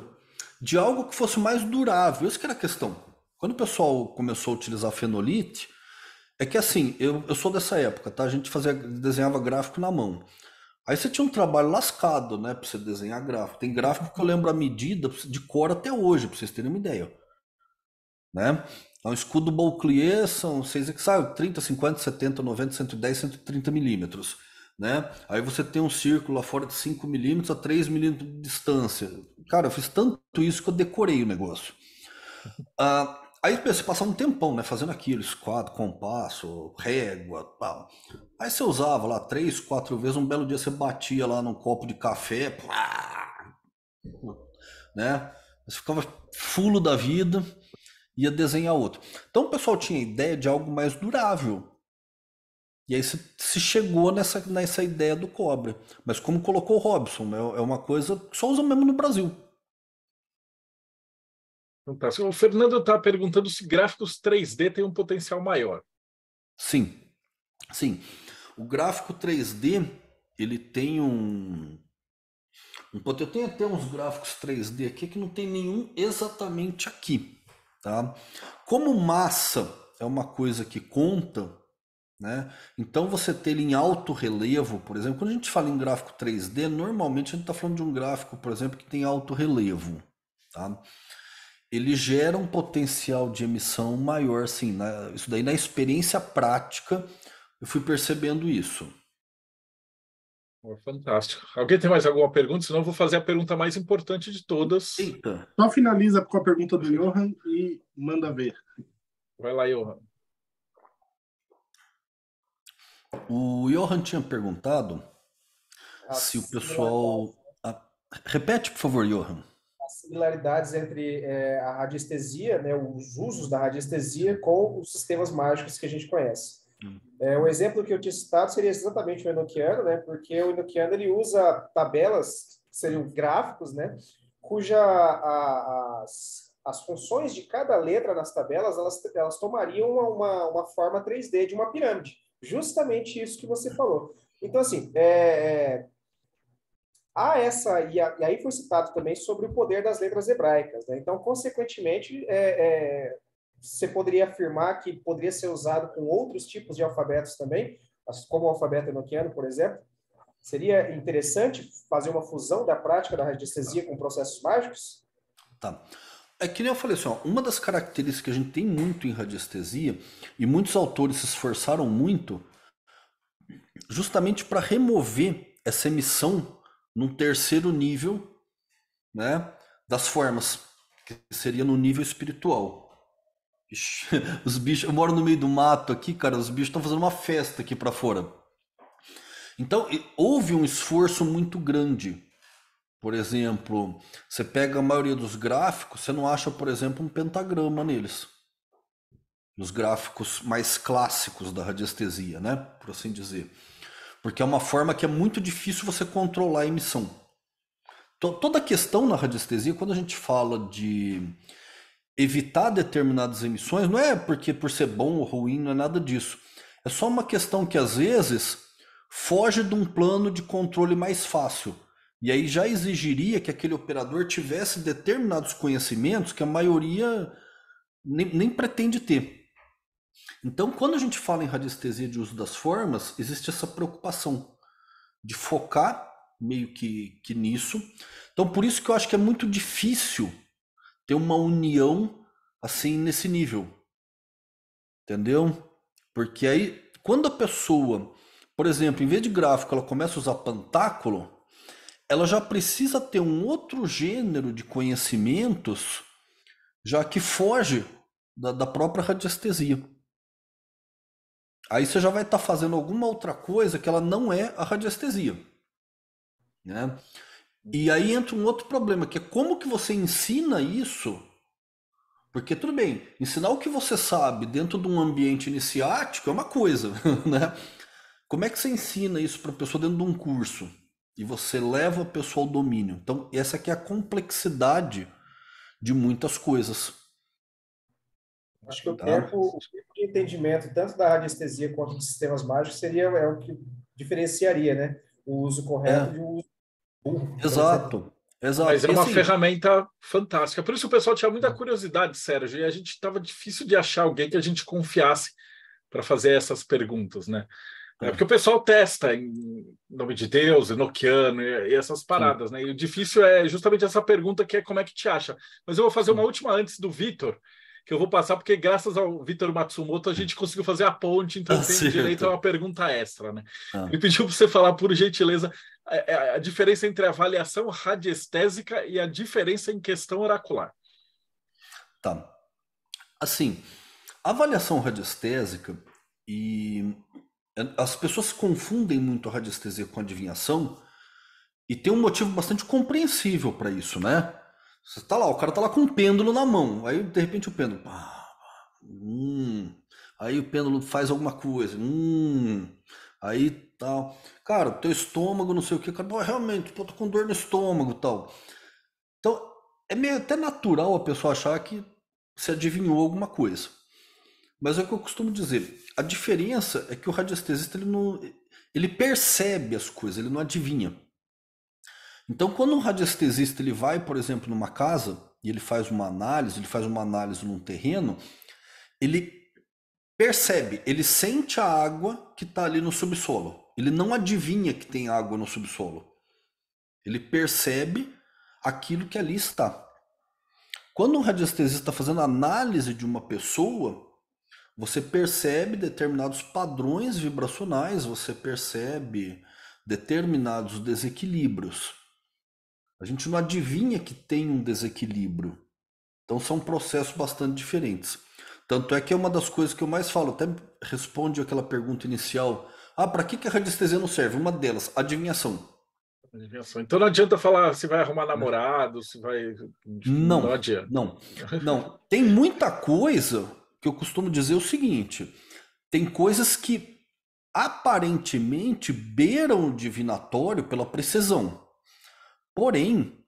de algo que fosse mais durável. Isso que era a questão. Quando o pessoal começou a utilizar fenolite, é que assim, eu, eu sou dessa época, tá? A gente fazia, desenhava gráfico na mão. Aí você tinha um trabalho lascado, né, para você desenhar gráfico. Tem gráfico que eu lembro a medida de cor até hoje, para vocês terem uma ideia, né? É Um escudo Bouclier são, vocês que sabem, 30, 50, 70, 90, 110, 130 milímetros. Né? Aí você tem um círculo lá fora de 5 milímetros a 3 milímetros de distância. Cara, eu fiz tanto isso que eu decorei o negócio. Ah, aí você passava um tempão, né? Fazendo aquilo, esquadro, compasso, régua, tal. Aí você usava lá três, quatro vezes, um belo dia você batia lá num copo de café, pá, né? Você ficava fulo da vida ia desenhar outro. Então o pessoal tinha ideia de algo mais durável. E aí se, se chegou nessa, nessa ideia do cobre. Mas como colocou o Robson, é, é uma coisa que só usa mesmo no Brasil. Fantástico. Tá, o Fernando está perguntando se gráficos 3D têm um potencial maior. Sim, sim. O gráfico 3D ele tem um, um eu tenho até uns gráficos 3D aqui que não tem nenhum exatamente aqui. Tá? Como massa é uma coisa que conta, né? então você ter ele em alto relevo, por exemplo, quando a gente fala em gráfico 3D, normalmente a gente está falando de um gráfico, por exemplo, que tem alto relevo. Tá? Ele gera um potencial de emissão maior, sim. Na, isso daí na experiência prática eu fui percebendo isso. Fantástico. Alguém tem mais alguma pergunta? Senão eu vou fazer a pergunta mais importante de todas. Eita. Só finaliza com a pergunta do Johan e manda ver. Vai lá, Johan. O Johan tinha perguntado se o pessoal. A... Repete, por favor, Johan. As similaridades entre é, a radiestesia, né, os usos da radiestesia com os sistemas mágicos que a gente conhece. É, um exemplo que eu tinha citado seria exatamente o Enochiano, né? Porque o Enochiano ele usa tabelas, que seriam gráficos, né? Cuja a, as, as funções de cada letra nas tabelas, elas, elas tomariam uma, uma, uma forma 3D de uma pirâmide. Justamente isso que você falou. Então, assim, é, é há essa, e, aí foi citado também sobre o poder das letras hebraicas. Né? Então, consequentemente, é, é, você poderia afirmar que poderia ser usado com outros tipos de alfabetos também, como o alfabeto enoquiano, por exemplo? Seria interessante fazer uma fusão da prática da radiestesia com processos mágicos? Tá. É que nem eu falei assim, ó, uma das características que a gente tem muito em radiestesia, e muitos autores se esforçaram muito, justamente para remover essa emissão num terceiro nível né, das formas, que seria no nível espiritual. os bichos, eu moro no meio do mato aqui, cara, os bichos estão fazendo uma festa aqui para fora. Então, houve um esforço muito grande. Por exemplo, você pega a maioria dos gráficos, você não acha, por exemplo, um pentagrama neles. Nos gráficos mais clássicos da radiestesia, né? Por assim dizer. Porque é uma forma que é muito difícil você controlar a emissão. Toda a questão na radiestesia, quando a gente fala de evitar determinadas emissões não é porque por ser bom ou ruim, não é nada disso. É só uma questão que às vezes foge de um plano de controle mais fácil. E aí já exigiria que aquele operador tivesse determinados conhecimentos que a maioria nem, nem pretende ter. Então, quando a gente fala em radiestesia de uso das formas, existe essa preocupação de focar meio que, que nisso. Então, por isso que eu acho que é muito difícil ter uma união assim nesse nível. Entendeu? Porque aí, quando a pessoa, por exemplo, em vez de gráfico, ela começa a usar pantáculo, ela já precisa ter um outro gênero de conhecimentos, já que foge da, da própria radiestesia. Aí você já vai estar tá fazendo alguma outra coisa que ela não é a radiestesia. Né? E aí entra um outro problema, que é como que você ensina isso? Porque tudo bem, ensinar o que você sabe dentro de um ambiente iniciático é uma coisa, né? Como é que você ensina isso para a pessoa dentro de um curso? E você leva a pessoa ao domínio. Então, essa aqui é a complexidade de muitas coisas. Acho que o, tá? tempo, o tempo de entendimento, tanto da radiestesia quanto dos sistemas mágicos, seria é o que diferenciaria né? o uso correto é. de uso é exato. Exato. Mas é uma assim, ferramenta fantástica. Por isso o pessoal tinha muita curiosidade, Sérgio, e a gente estava difícil de achar alguém que a gente confiasse para fazer essas perguntas, né? É, é porque o pessoal testa em nome de Deus, Enochiano e, essas paradas, Sim. né? E o difícil é justamente essa pergunta que é como é que te acha. Mas eu vou fazer uma última antes do Vitor, que eu vou passar, porque graças ao Vitor Matsumoto a gente conseguiu fazer a ponte, então ah, tem certo. direito a então. uma pergunta extra, né? Ah. pediu para você falar, por gentileza, a, é, é, a, diferença entre a avaliação radiestésica e a diferença em questão oracular. Tá. Assim, avaliação radiestésica e é, as pessoas confundem muito a radiestesia com a adivinhação e tem um motivo bastante compreensível para isso, né? Você tá lá, o cara tá lá com um pêndulo na mão. Aí de repente o pêndulo. Ah, hum, aí o pêndulo faz alguma coisa. Hum, aí tal. Cara, teu estômago, não sei o que. Cara, realmente, pô, tô com dor no estômago tal. Então, é meio até natural a pessoa achar que se adivinhou alguma coisa. Mas é o que eu costumo dizer. A diferença é que o radiestesista ele não, ele percebe as coisas, ele não adivinha. Então, quando um radiestesista ele vai, por exemplo, numa casa e ele faz uma análise, ele faz uma análise num terreno, ele percebe, ele sente a água que está ali no subsolo. Ele não adivinha que tem água no subsolo. Ele percebe aquilo que ali está. Quando um radiestesista está fazendo análise de uma pessoa, você percebe determinados padrões vibracionais, você percebe determinados desequilíbrios a gente não adivinha que tem um desequilíbrio. Então são processos bastante diferentes. Tanto é que é uma das coisas que eu mais falo, até responde aquela pergunta inicial. Ah, para que, que a radiestesia não serve? Uma delas, adivinhação. Adivinhação. Então não adianta falar se vai arrumar namorado, se vai. Não, não adianta. Não, não. Tem muita coisa que eu costumo dizer o seguinte: tem coisas que aparentemente beiram o divinatório pela precisão. Porém,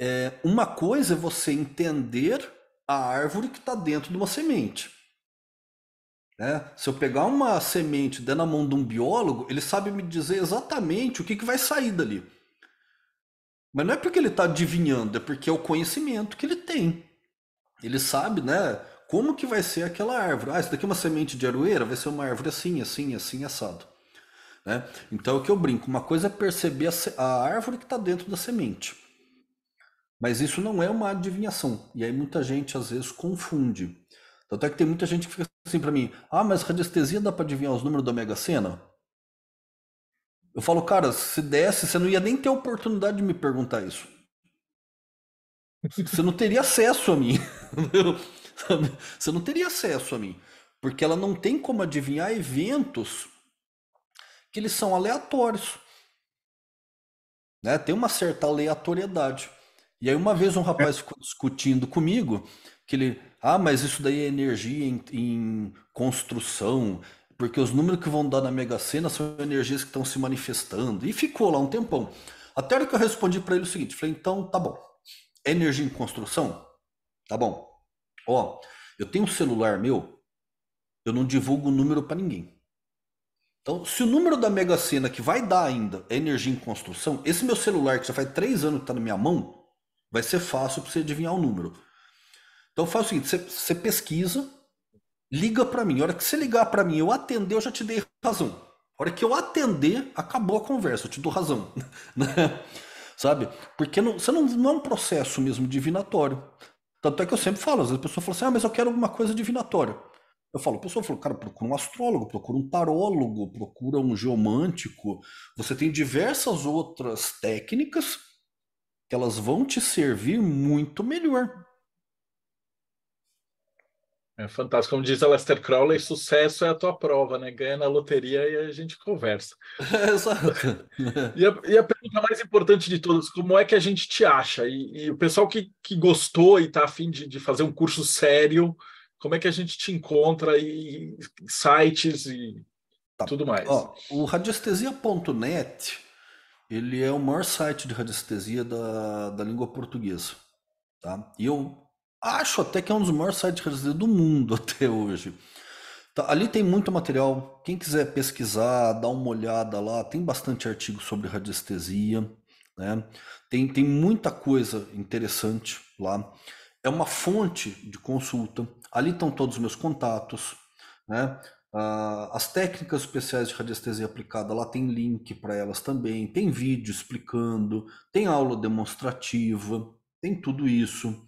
é, uma coisa é você entender a árvore que está dentro de uma semente. Né? Se eu pegar uma semente der na mão de um biólogo, ele sabe me dizer exatamente o que, que vai sair dali. Mas não é porque ele está adivinhando, é porque é o conhecimento que ele tem. Ele sabe, né? Como que vai ser aquela árvore? Ah, isso daqui é uma semente de aroeira, vai ser uma árvore assim, assim, assim, assado. Né? Então é o que eu brinco, uma coisa é perceber a, a árvore que está dentro da semente. Mas isso não é uma adivinhação. E aí muita gente às vezes confunde. Tanto é que tem muita gente que fica assim para mim: ah, mas radiestesia dá para adivinhar os números da Mega Sena? Eu falo, cara, se desse, você não ia nem ter a oportunidade de me perguntar isso. Você não teria acesso a mim. Você não teria acesso a mim. Porque ela não tem como adivinhar eventos que eles são aleatórios. Né? Tem uma certa aleatoriedade. E aí uma vez um rapaz ficou discutindo comigo que ele, ah, mas isso daí é energia em, em construção, porque os números que vão dar na Mega Sena são energias que estão se manifestando. E ficou lá um tempão. Até hora que eu respondi para ele o seguinte, falei, então tá bom. É energia em construção? Tá bom. Ó, eu tenho um celular meu, eu não divulgo o número para ninguém. Então, se o número da Mega Sena que vai dar ainda é energia em construção, esse meu celular que já faz três anos que está na minha mão, vai ser fácil para você adivinhar o número. Então faz o seguinte, você, você pesquisa, liga para mim. A hora que você ligar para mim, eu atender, eu já te dei razão. A hora que eu atender, acabou a conversa, eu te dou razão. Né? Sabe? Porque não, você não, não, é um processo mesmo divinatório. Tanto é que eu sempre falo, às vezes a pessoa fala assim, ah, mas eu quero alguma coisa divinatória. Eu falo, o pessoal falou, cara, procura um astrólogo, procura um tarólogo, procura um geomântico. Você tem diversas outras técnicas que elas vão te servir muito melhor. É fantástico. Como diz a Lester Crowley, sucesso é a tua prova, né? Ganha na loteria e a gente conversa. Exato. e, a, e, a, pergunta mais importante de todas, como é que a gente te acha? E, e o pessoal que, que gostou e está afim de, de fazer um curso sério, como é que a gente te encontra e sites e tá. tudo mais? Ó, o radiestesia.net ele é o maior site de radiestesia da, da língua portuguesa. Tá? E eu acho até que é um dos maiores sites de radiestesia do mundo até hoje. Tá, ali tem muito material. Quem quiser pesquisar, dar uma olhada lá, tem bastante artigo sobre radiestesia. Né? Tem, tem muita coisa interessante lá. É uma fonte de consulta. Ali estão todos os meus contatos, né? Uh, as técnicas especiais de radiestesia aplicada, lá tem link para elas também, tem vídeo explicando, tem aula demonstrativa, tem tudo isso.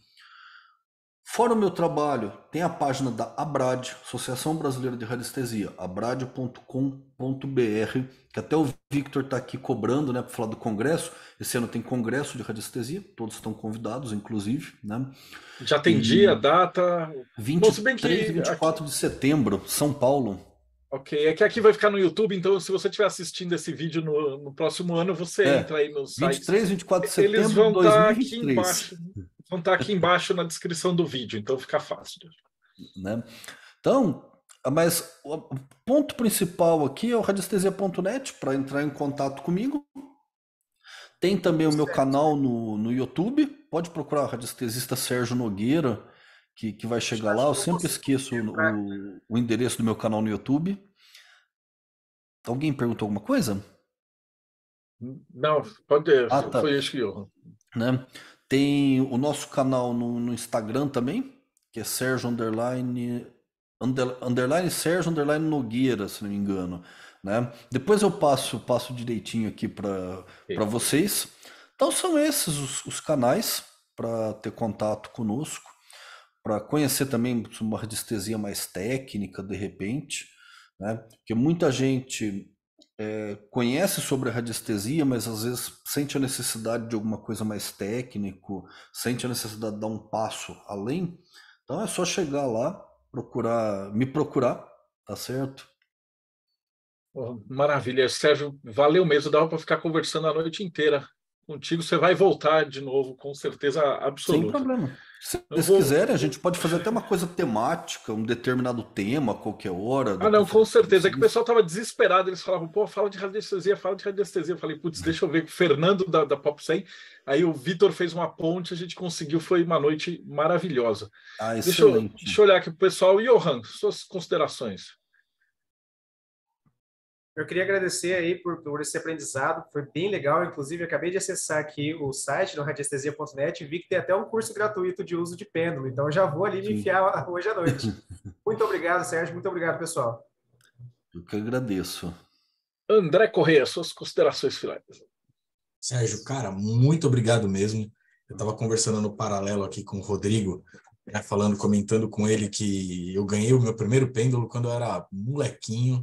Fora o meu trabalho, tem a página da ABRAD, Associação Brasileira de Radiestesia, abrad.com.br, que até o Victor está aqui cobrando né, para falar do congresso. Esse ano tem congresso de radiestesia, todos estão convidados, inclusive. Né? Já tem e dia, data? 23 e 24 de setembro, São Paulo. Ok, é que aqui vai ficar no YouTube, então se você estiver assistindo esse vídeo no, no próximo ano, você é, entra aí no site. 23, 24 de setembro Eles vão estar tá aqui embaixo, vão estar tá aqui embaixo na descrição do vídeo, então fica fácil. Né? Então, mas o ponto principal aqui é o radiestesia.net para entrar em contato comigo. Tem também o meu certo. canal no, no YouTube, pode procurar o radiestesista Sérgio Nogueira que, que vai chegar lá. Eu sempre esqueço o, o endereço do meu canal no YouTube. Alguém perguntou alguma coisa? Não, pode. Ah, tá. Foi isso que eu. Né? Tem o nosso canal no, no Instagram também, que é Sérgio Underline. underline Sérgio Underline Nogueira, se não me engano. Né? Depois eu passo passo direitinho aqui para vocês. Então são esses os, os canais para ter contato conosco para conhecer também uma radiestesia mais técnica, de repente, né? Porque muita gente é, conhece sobre a radiestesia, mas às vezes sente a necessidade de alguma coisa mais técnico, sente a necessidade de dar um passo além. Então é só chegar lá, procurar, me procurar, tá certo? maravilha, Sérgio, valeu mesmo, dava para ficar conversando a noite inteira contigo, você vai voltar de novo, com certeza absoluta. Sem problema. Se vocês vou... quiserem, a gente pode fazer até uma coisa temática, um determinado tema, qualquer hora. Ah, não, com certeza. É que o pessoal estava desesperado. Eles falavam, pô, fala de radiestesia, fala de radiestesia. Eu falei, putz, deixa eu ver com o Fernando da, da Pop 100. Aí o Vitor fez uma ponte, a gente conseguiu. Foi uma noite maravilhosa. Ah, deixa, eu, deixa eu olhar aqui para o pessoal. Johan, suas considerações. Eu queria agradecer aí por, por esse aprendizado, foi bem legal. Inclusive, acabei de acessar aqui o site do radiestesia.net e vi que tem até um curso gratuito de uso de pêndulo. Então, já vou ali me enfiar hoje à noite. muito obrigado, Sérgio. Muito obrigado, pessoal. Eu que agradeço. André Corrêa, suas considerações finais. Sérgio, cara, muito obrigado mesmo. Eu estava conversando no paralelo aqui com o Rodrigo, né, falando, comentando com ele que eu ganhei o meu primeiro pêndulo quando eu era molequinho.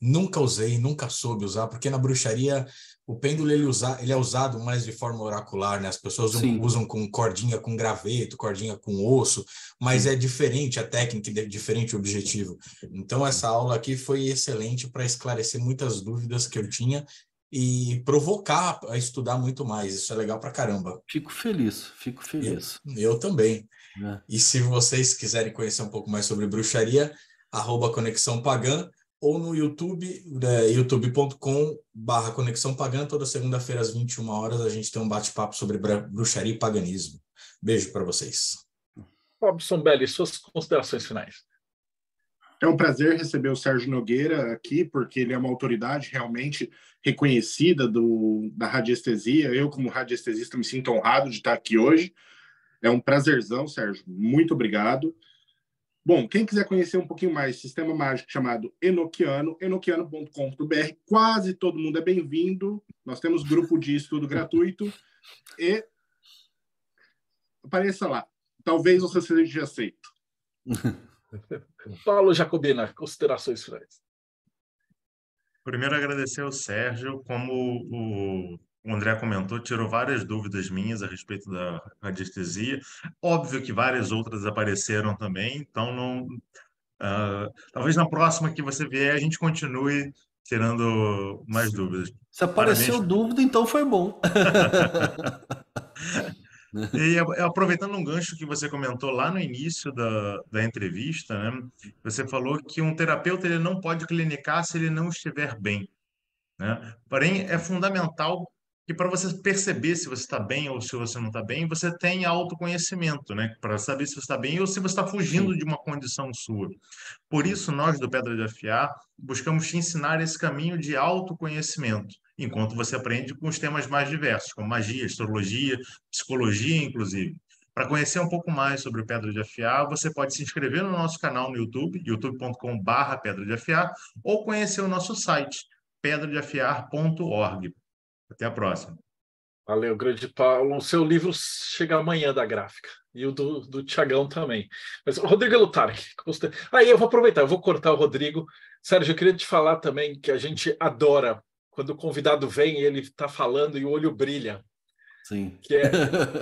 Nunca usei, nunca soube usar, porque na bruxaria o pêndulo ele, usa, ele é usado mais de forma oracular, né? As pessoas Sim. usam com cordinha com graveto, cordinha com osso, mas é diferente a técnica, é diferente o objetivo. Então essa aula aqui foi excelente para esclarecer muitas dúvidas que eu tinha e provocar a estudar muito mais. Isso é legal para caramba. Fico feliz, fico feliz. Eu, eu também. É. E se vocês quiserem conhecer um pouco mais sobre bruxaria, arroba Conexão Pagã, ou no YouTube, é, né, youtube.com barra Conexão Pagã. Toda segunda-feira, às 21 horas, a gente tem um bate-papo sobre bruxaria e paganismo. Beijo para vocês. Robson Belli, suas considerações finais. É um prazer receber o Sérgio Nogueira aqui, porque ele é uma autoridade realmente reconhecida do, da radiestesia. Eu, como radiestesista, me sinto honrado de estar aqui hoje. É um prazerzão, Sérgio. Muito obrigado. Bom, quem quiser conhecer um pouquinho mais sistema mágico chamado Enoquiano, enoquiano.com.br, quase todo mundo é bem-vindo. Nós temos grupo de estudo gratuito e apareça lá. Talvez você seja aceito. Paulo Jacobina, considerações finais. Primeiro, agradecer ao Sérgio, como o o André comentou, tirou várias dúvidas minhas a respeito da radiestesia. Óbvio que várias outras apareceram também, então não. Uh, talvez na próxima que você vier a gente continue tirando mais dúvidas. Se apareceu Parabéns. dúvida, então foi bom. e aproveitando um gancho que você comentou lá no início da, da entrevista, né, você falou que um terapeuta ele não pode clinicar se ele não estiver bem. Né? Porém, é fundamental e para você perceber se você está bem ou se você não está bem, você tem autoconhecimento, né? Para saber se você está bem ou se você está fugindo de uma condição sua. Por isso, nós do Pedra de Afiar buscamos te ensinar esse caminho de autoconhecimento, enquanto você aprende com os temas mais diversos, como magia, astrologia, psicologia, inclusive. Para conhecer um pouco mais sobre o Pedra de Afiar, você pode se inscrever no nosso canal no YouTube, youtube.com/pedra de Afiar, ou conhecer o nosso site, pedradeafiar.org. Até a próxima. Valeu, grande Paulo. O seu livro chega amanhã da gráfica e o do, do Tiagão também. Mas Rodrigo Lutarque, aí eu vou aproveitar, eu vou cortar o Rodrigo. Sérgio, eu queria te falar também que a gente adora quando o convidado vem e ele está falando e o olho brilha. Sim. Que, é,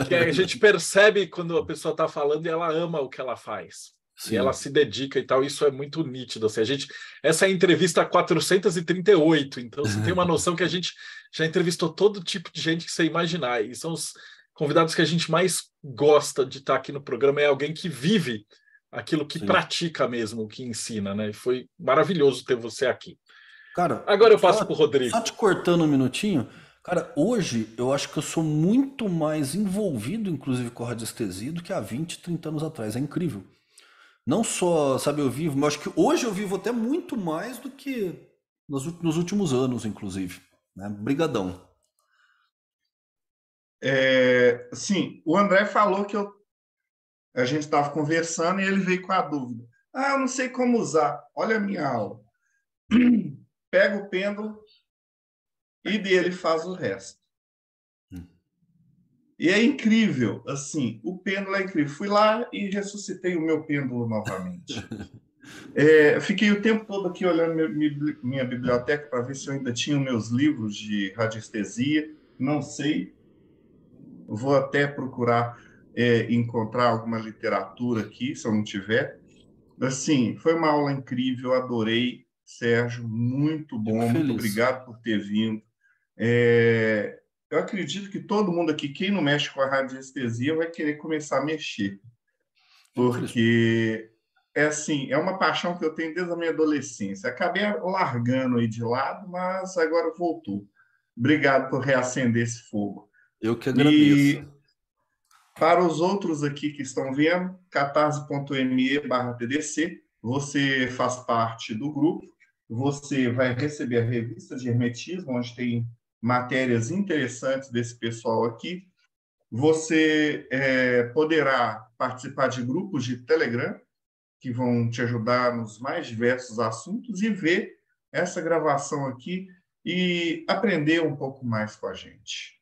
que é, a gente percebe quando a pessoa está falando e ela ama o que ela faz. Sim. E ela se dedica e tal, isso é muito nítido. Assim, a gente, essa é a entrevista 438, então você tem uma noção que a gente já entrevistou todo tipo de gente que você imaginar. E são os convidados que a gente mais gosta de estar aqui no programa, é alguém que vive aquilo que Sim. pratica mesmo, que ensina, né? E foi maravilhoso ter você aqui. Cara, agora eu passo para o Rodrigo. Só te cortando um minutinho. Cara, hoje eu acho que eu sou muito mais envolvido, inclusive, com a radiestesia do que há 20, 30 anos atrás. É incrível. Não só, sabe, eu vivo, mas acho que hoje eu vivo até muito mais do que nos, nos últimos anos, inclusive. Né? Brigadão. É, sim, o André falou que eu, a gente estava conversando e ele veio com a dúvida. Ah, eu não sei como usar. Olha a minha aula. Pega o pêndulo e dele faz o resto. Hum. E é incrível, assim, o pêndulo é incrível. Fui lá e ressuscitei o meu pêndulo novamente. É, fiquei o tempo todo aqui olhando minha biblioteca para ver se eu ainda tinha meus livros de radiestesia. Não sei. Vou até procurar é, encontrar alguma literatura aqui, se eu não tiver. Assim, foi uma aula incrível, adorei. Sérgio, muito bom, muito obrigado por ter vindo. É, eu acredito que todo mundo aqui, quem não mexe com a radiestesia, vai querer começar a mexer. Porque é assim, é uma paixão que eu tenho desde a minha adolescência. Acabei largando aí de lado, mas agora voltou. Obrigado por reacender esse fogo. Eu que agradeço. E para os outros aqui que estão vendo, catarse.me TDC, você faz parte do grupo, você vai receber a revista de hermetismo, onde tem matérias interessantes desse pessoal aqui. Você é, poderá participar de grupos de Telegram, que vão te ajudar nos mais diversos assuntos e ver essa gravação aqui e aprender um pouco mais com a gente.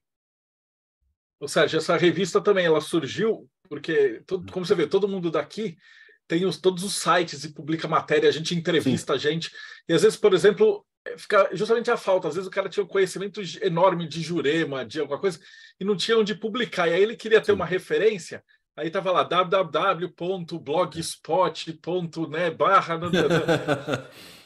Ou seja, essa revista também ela surgiu porque, todo, uhum. como você vê, todo mundo daqui tem os, todos os sites e publica matéria, a gente entrevista Sim. a gente. E às vezes, por exemplo, é, fica justamente a falta. Às vezes o cara tinha um conhecimento enorme de jurema, de alguma coisa, e não tinha onde publicar. E aí ele queria ter Sim. uma referência. Aí tava lá www.blogspot.né barra né, né, né.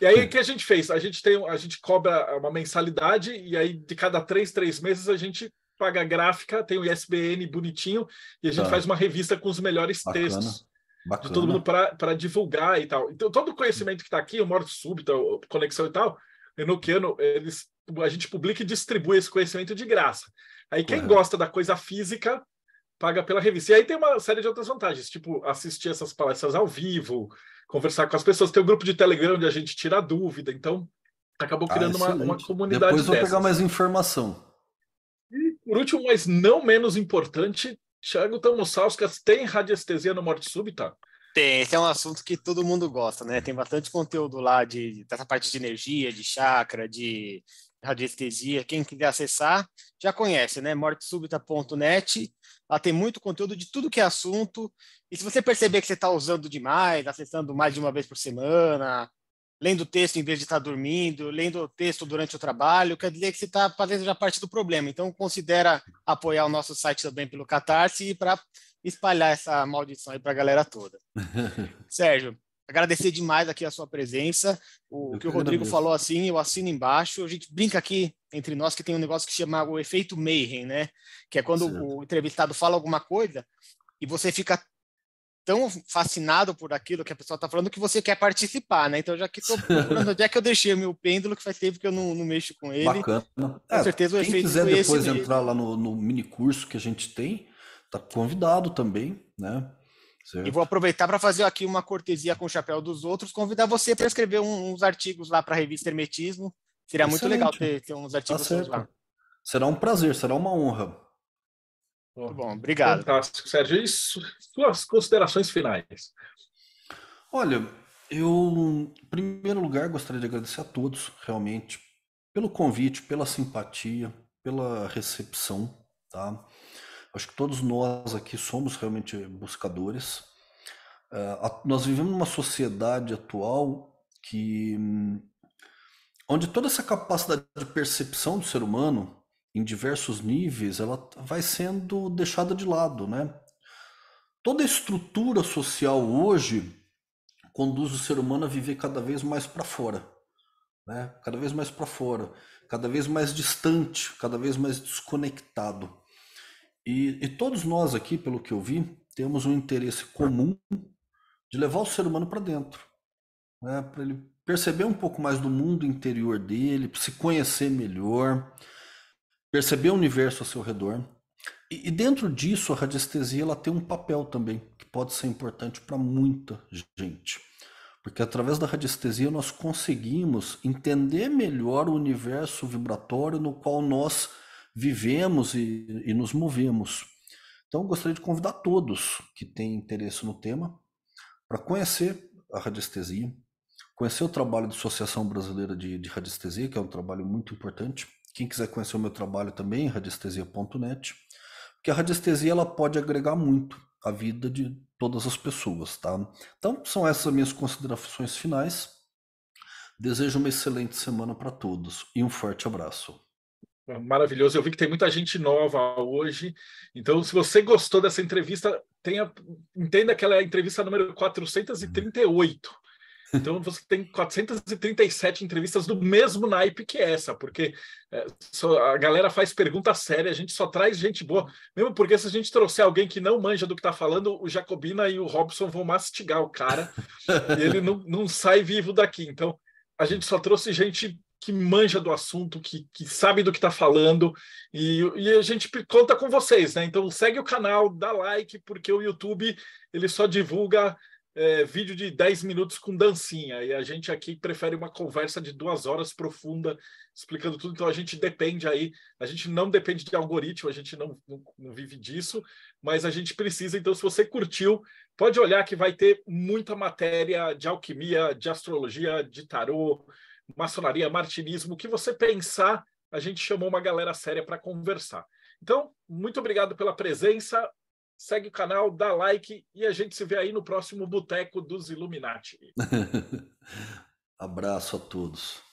e aí o que a gente fez? A gente tem a gente cobra uma mensalidade e aí de cada três três meses a gente paga gráfica, tem o ISBN bonitinho e a gente tá. faz uma revista com os melhores Bacana. textos. Bacana. de todo mundo para divulgar e tal. Então, todo o conhecimento que está aqui, o Morte Súbita, tá, Conexão e tal, Enoquiano, eles, a gente publica e distribui esse conhecimento de graça. Aí, quem gosta da coisa física, paga pela revista. E aí tem uma série de outras vantagens, tipo assistir essas palestras ao vivo, conversar com as pessoas, tem um grupo de Telegram onde a gente tira dúvida, então acabou ah, criando ah, uma, uma, comunidade. Depois vou dessas. pegar mais informação. E por último, mas não menos importante, Thiago Tamosauskas tem radiestesia no morte súbita? Tem, esse é um assunto que todo mundo gosta, né? Tem bastante conteúdo lá de, dessa parte de energia, de chakra, de radiestesia. Quem quiser acessar, já conhece, né? mortesúbita.net ela tem muito conteúdo de tudo que é assunto. E se você perceber que você está usando demais, acessando mais de uma vez por semana, lendo o texto em vez de estar tá dormindo, lendo o texto durante o trabalho, quer dizer que você está fazendo já parte do problema. Então, considera apoiar o nosso site também pelo Catarse para espalhar essa maldição aí para a galera toda. Sérgio, agradecer demais aqui a sua presença. O, o que o Rodrigo falou assim, eu assino embaixo. A gente brinca aqui entre nós que tem um negócio que chama o efeito Mayhem, né? Que é quando certo. o entrevistado fala alguma coisa e você fica tão fascinado por aquilo que a pessoa está falando que você quer participar, né? Então, já que estou procurando onde é que eu deixei meu pêndulo, que faz tempo que eu não, não mexo com ele. Bacana. Com é, certeza o quem efeito quiser depois entrar mesmo. lá no, no mini curso que a gente tem, tá convidado também, né? Certo. E vou aproveitar para fazer aqui uma cortesia com o chapéu dos outros, convidar você para escrever um, uns artigos lá para a revista Hermetismo. Seria Excelente. muito legal ter, ter uns tá artigos tá lá. Será um prazer, será uma honra. Muito bom, obrigado. Fantástico, Sérgio. E suas considerações finais? Olha, eu, em primeiro lugar, gostaria de agradecer a todos, realmente, pelo convite, pela simpatia, pela recepção, tá? Acho que todos nós aqui somos realmente buscadores. Uh, nós vivemos numa sociedade atual que hum, onde toda essa capacidade de percepção do ser humano em diversos níveis ela vai sendo deixada de lado, né? Toda a estrutura social hoje conduz o ser humano a viver cada vez mais para fora, né? Cada vez mais para fora, cada vez mais distante, cada vez mais desconectado. E, e todos nós aqui, pelo que eu vi, temos um interesse comum de levar o ser humano para dentro, né? para ele perceber um pouco mais do mundo interior dele, se conhecer melhor, perceber o universo ao seu redor. E, e dentro disso, a radiestesia ela tem um papel também que pode ser importante para muita gente. Porque através da radiestesia nós conseguimos entender melhor o universo vibratório no qual nós vivemos e, e nos movemos. Então, gostaria de convidar todos que têm interesse no tema para conhecer a radiestesia, conhecer o trabalho da Associação Brasileira de, de Radiestesia, que é um trabalho muito importante. Quem quiser conhecer o meu trabalho também, radiestesia.net, porque a radiestesia ela pode agregar muito à vida de todas as pessoas, tá? Então, são essas minhas considerações finais. Desejo uma excelente semana para todos e um forte abraço maravilhoso. Eu vi que tem muita gente nova hoje. Então, se você gostou dessa entrevista, tenha, entenda que ela é a entrevista número 438. Então, você tem 437 entrevistas do mesmo naipe que essa, porque é, a galera faz pergunta séria, a gente só traz gente boa. Mesmo porque se a gente trouxer alguém que não manja do que está falando, o Jacobina e o Robson vão mastigar o cara e ele não, não sai vivo daqui. Então, a gente só trouxe gente que manja do assunto, que, que sabe do que está falando, e, e, a gente conta com vocês, né? Então segue o canal, dá like, porque o YouTube ele só divulga é, vídeo de 10 minutos com dancinha, e a gente aqui prefere uma conversa de duas horas profunda, explicando tudo, então a gente depende aí, a gente não depende de algoritmo, a gente não, não, não vive disso, mas a gente precisa, então se você curtiu, pode olhar que vai ter muita matéria de alquimia, de astrologia, de tarô, maçonaria, martinismo, o que você pensar, a gente chamou uma galera séria para conversar. Então, muito obrigado pela presença. Segue o canal, dá like e a gente se vê aí no próximo Boteco dos Illuminati. Abraço a todos.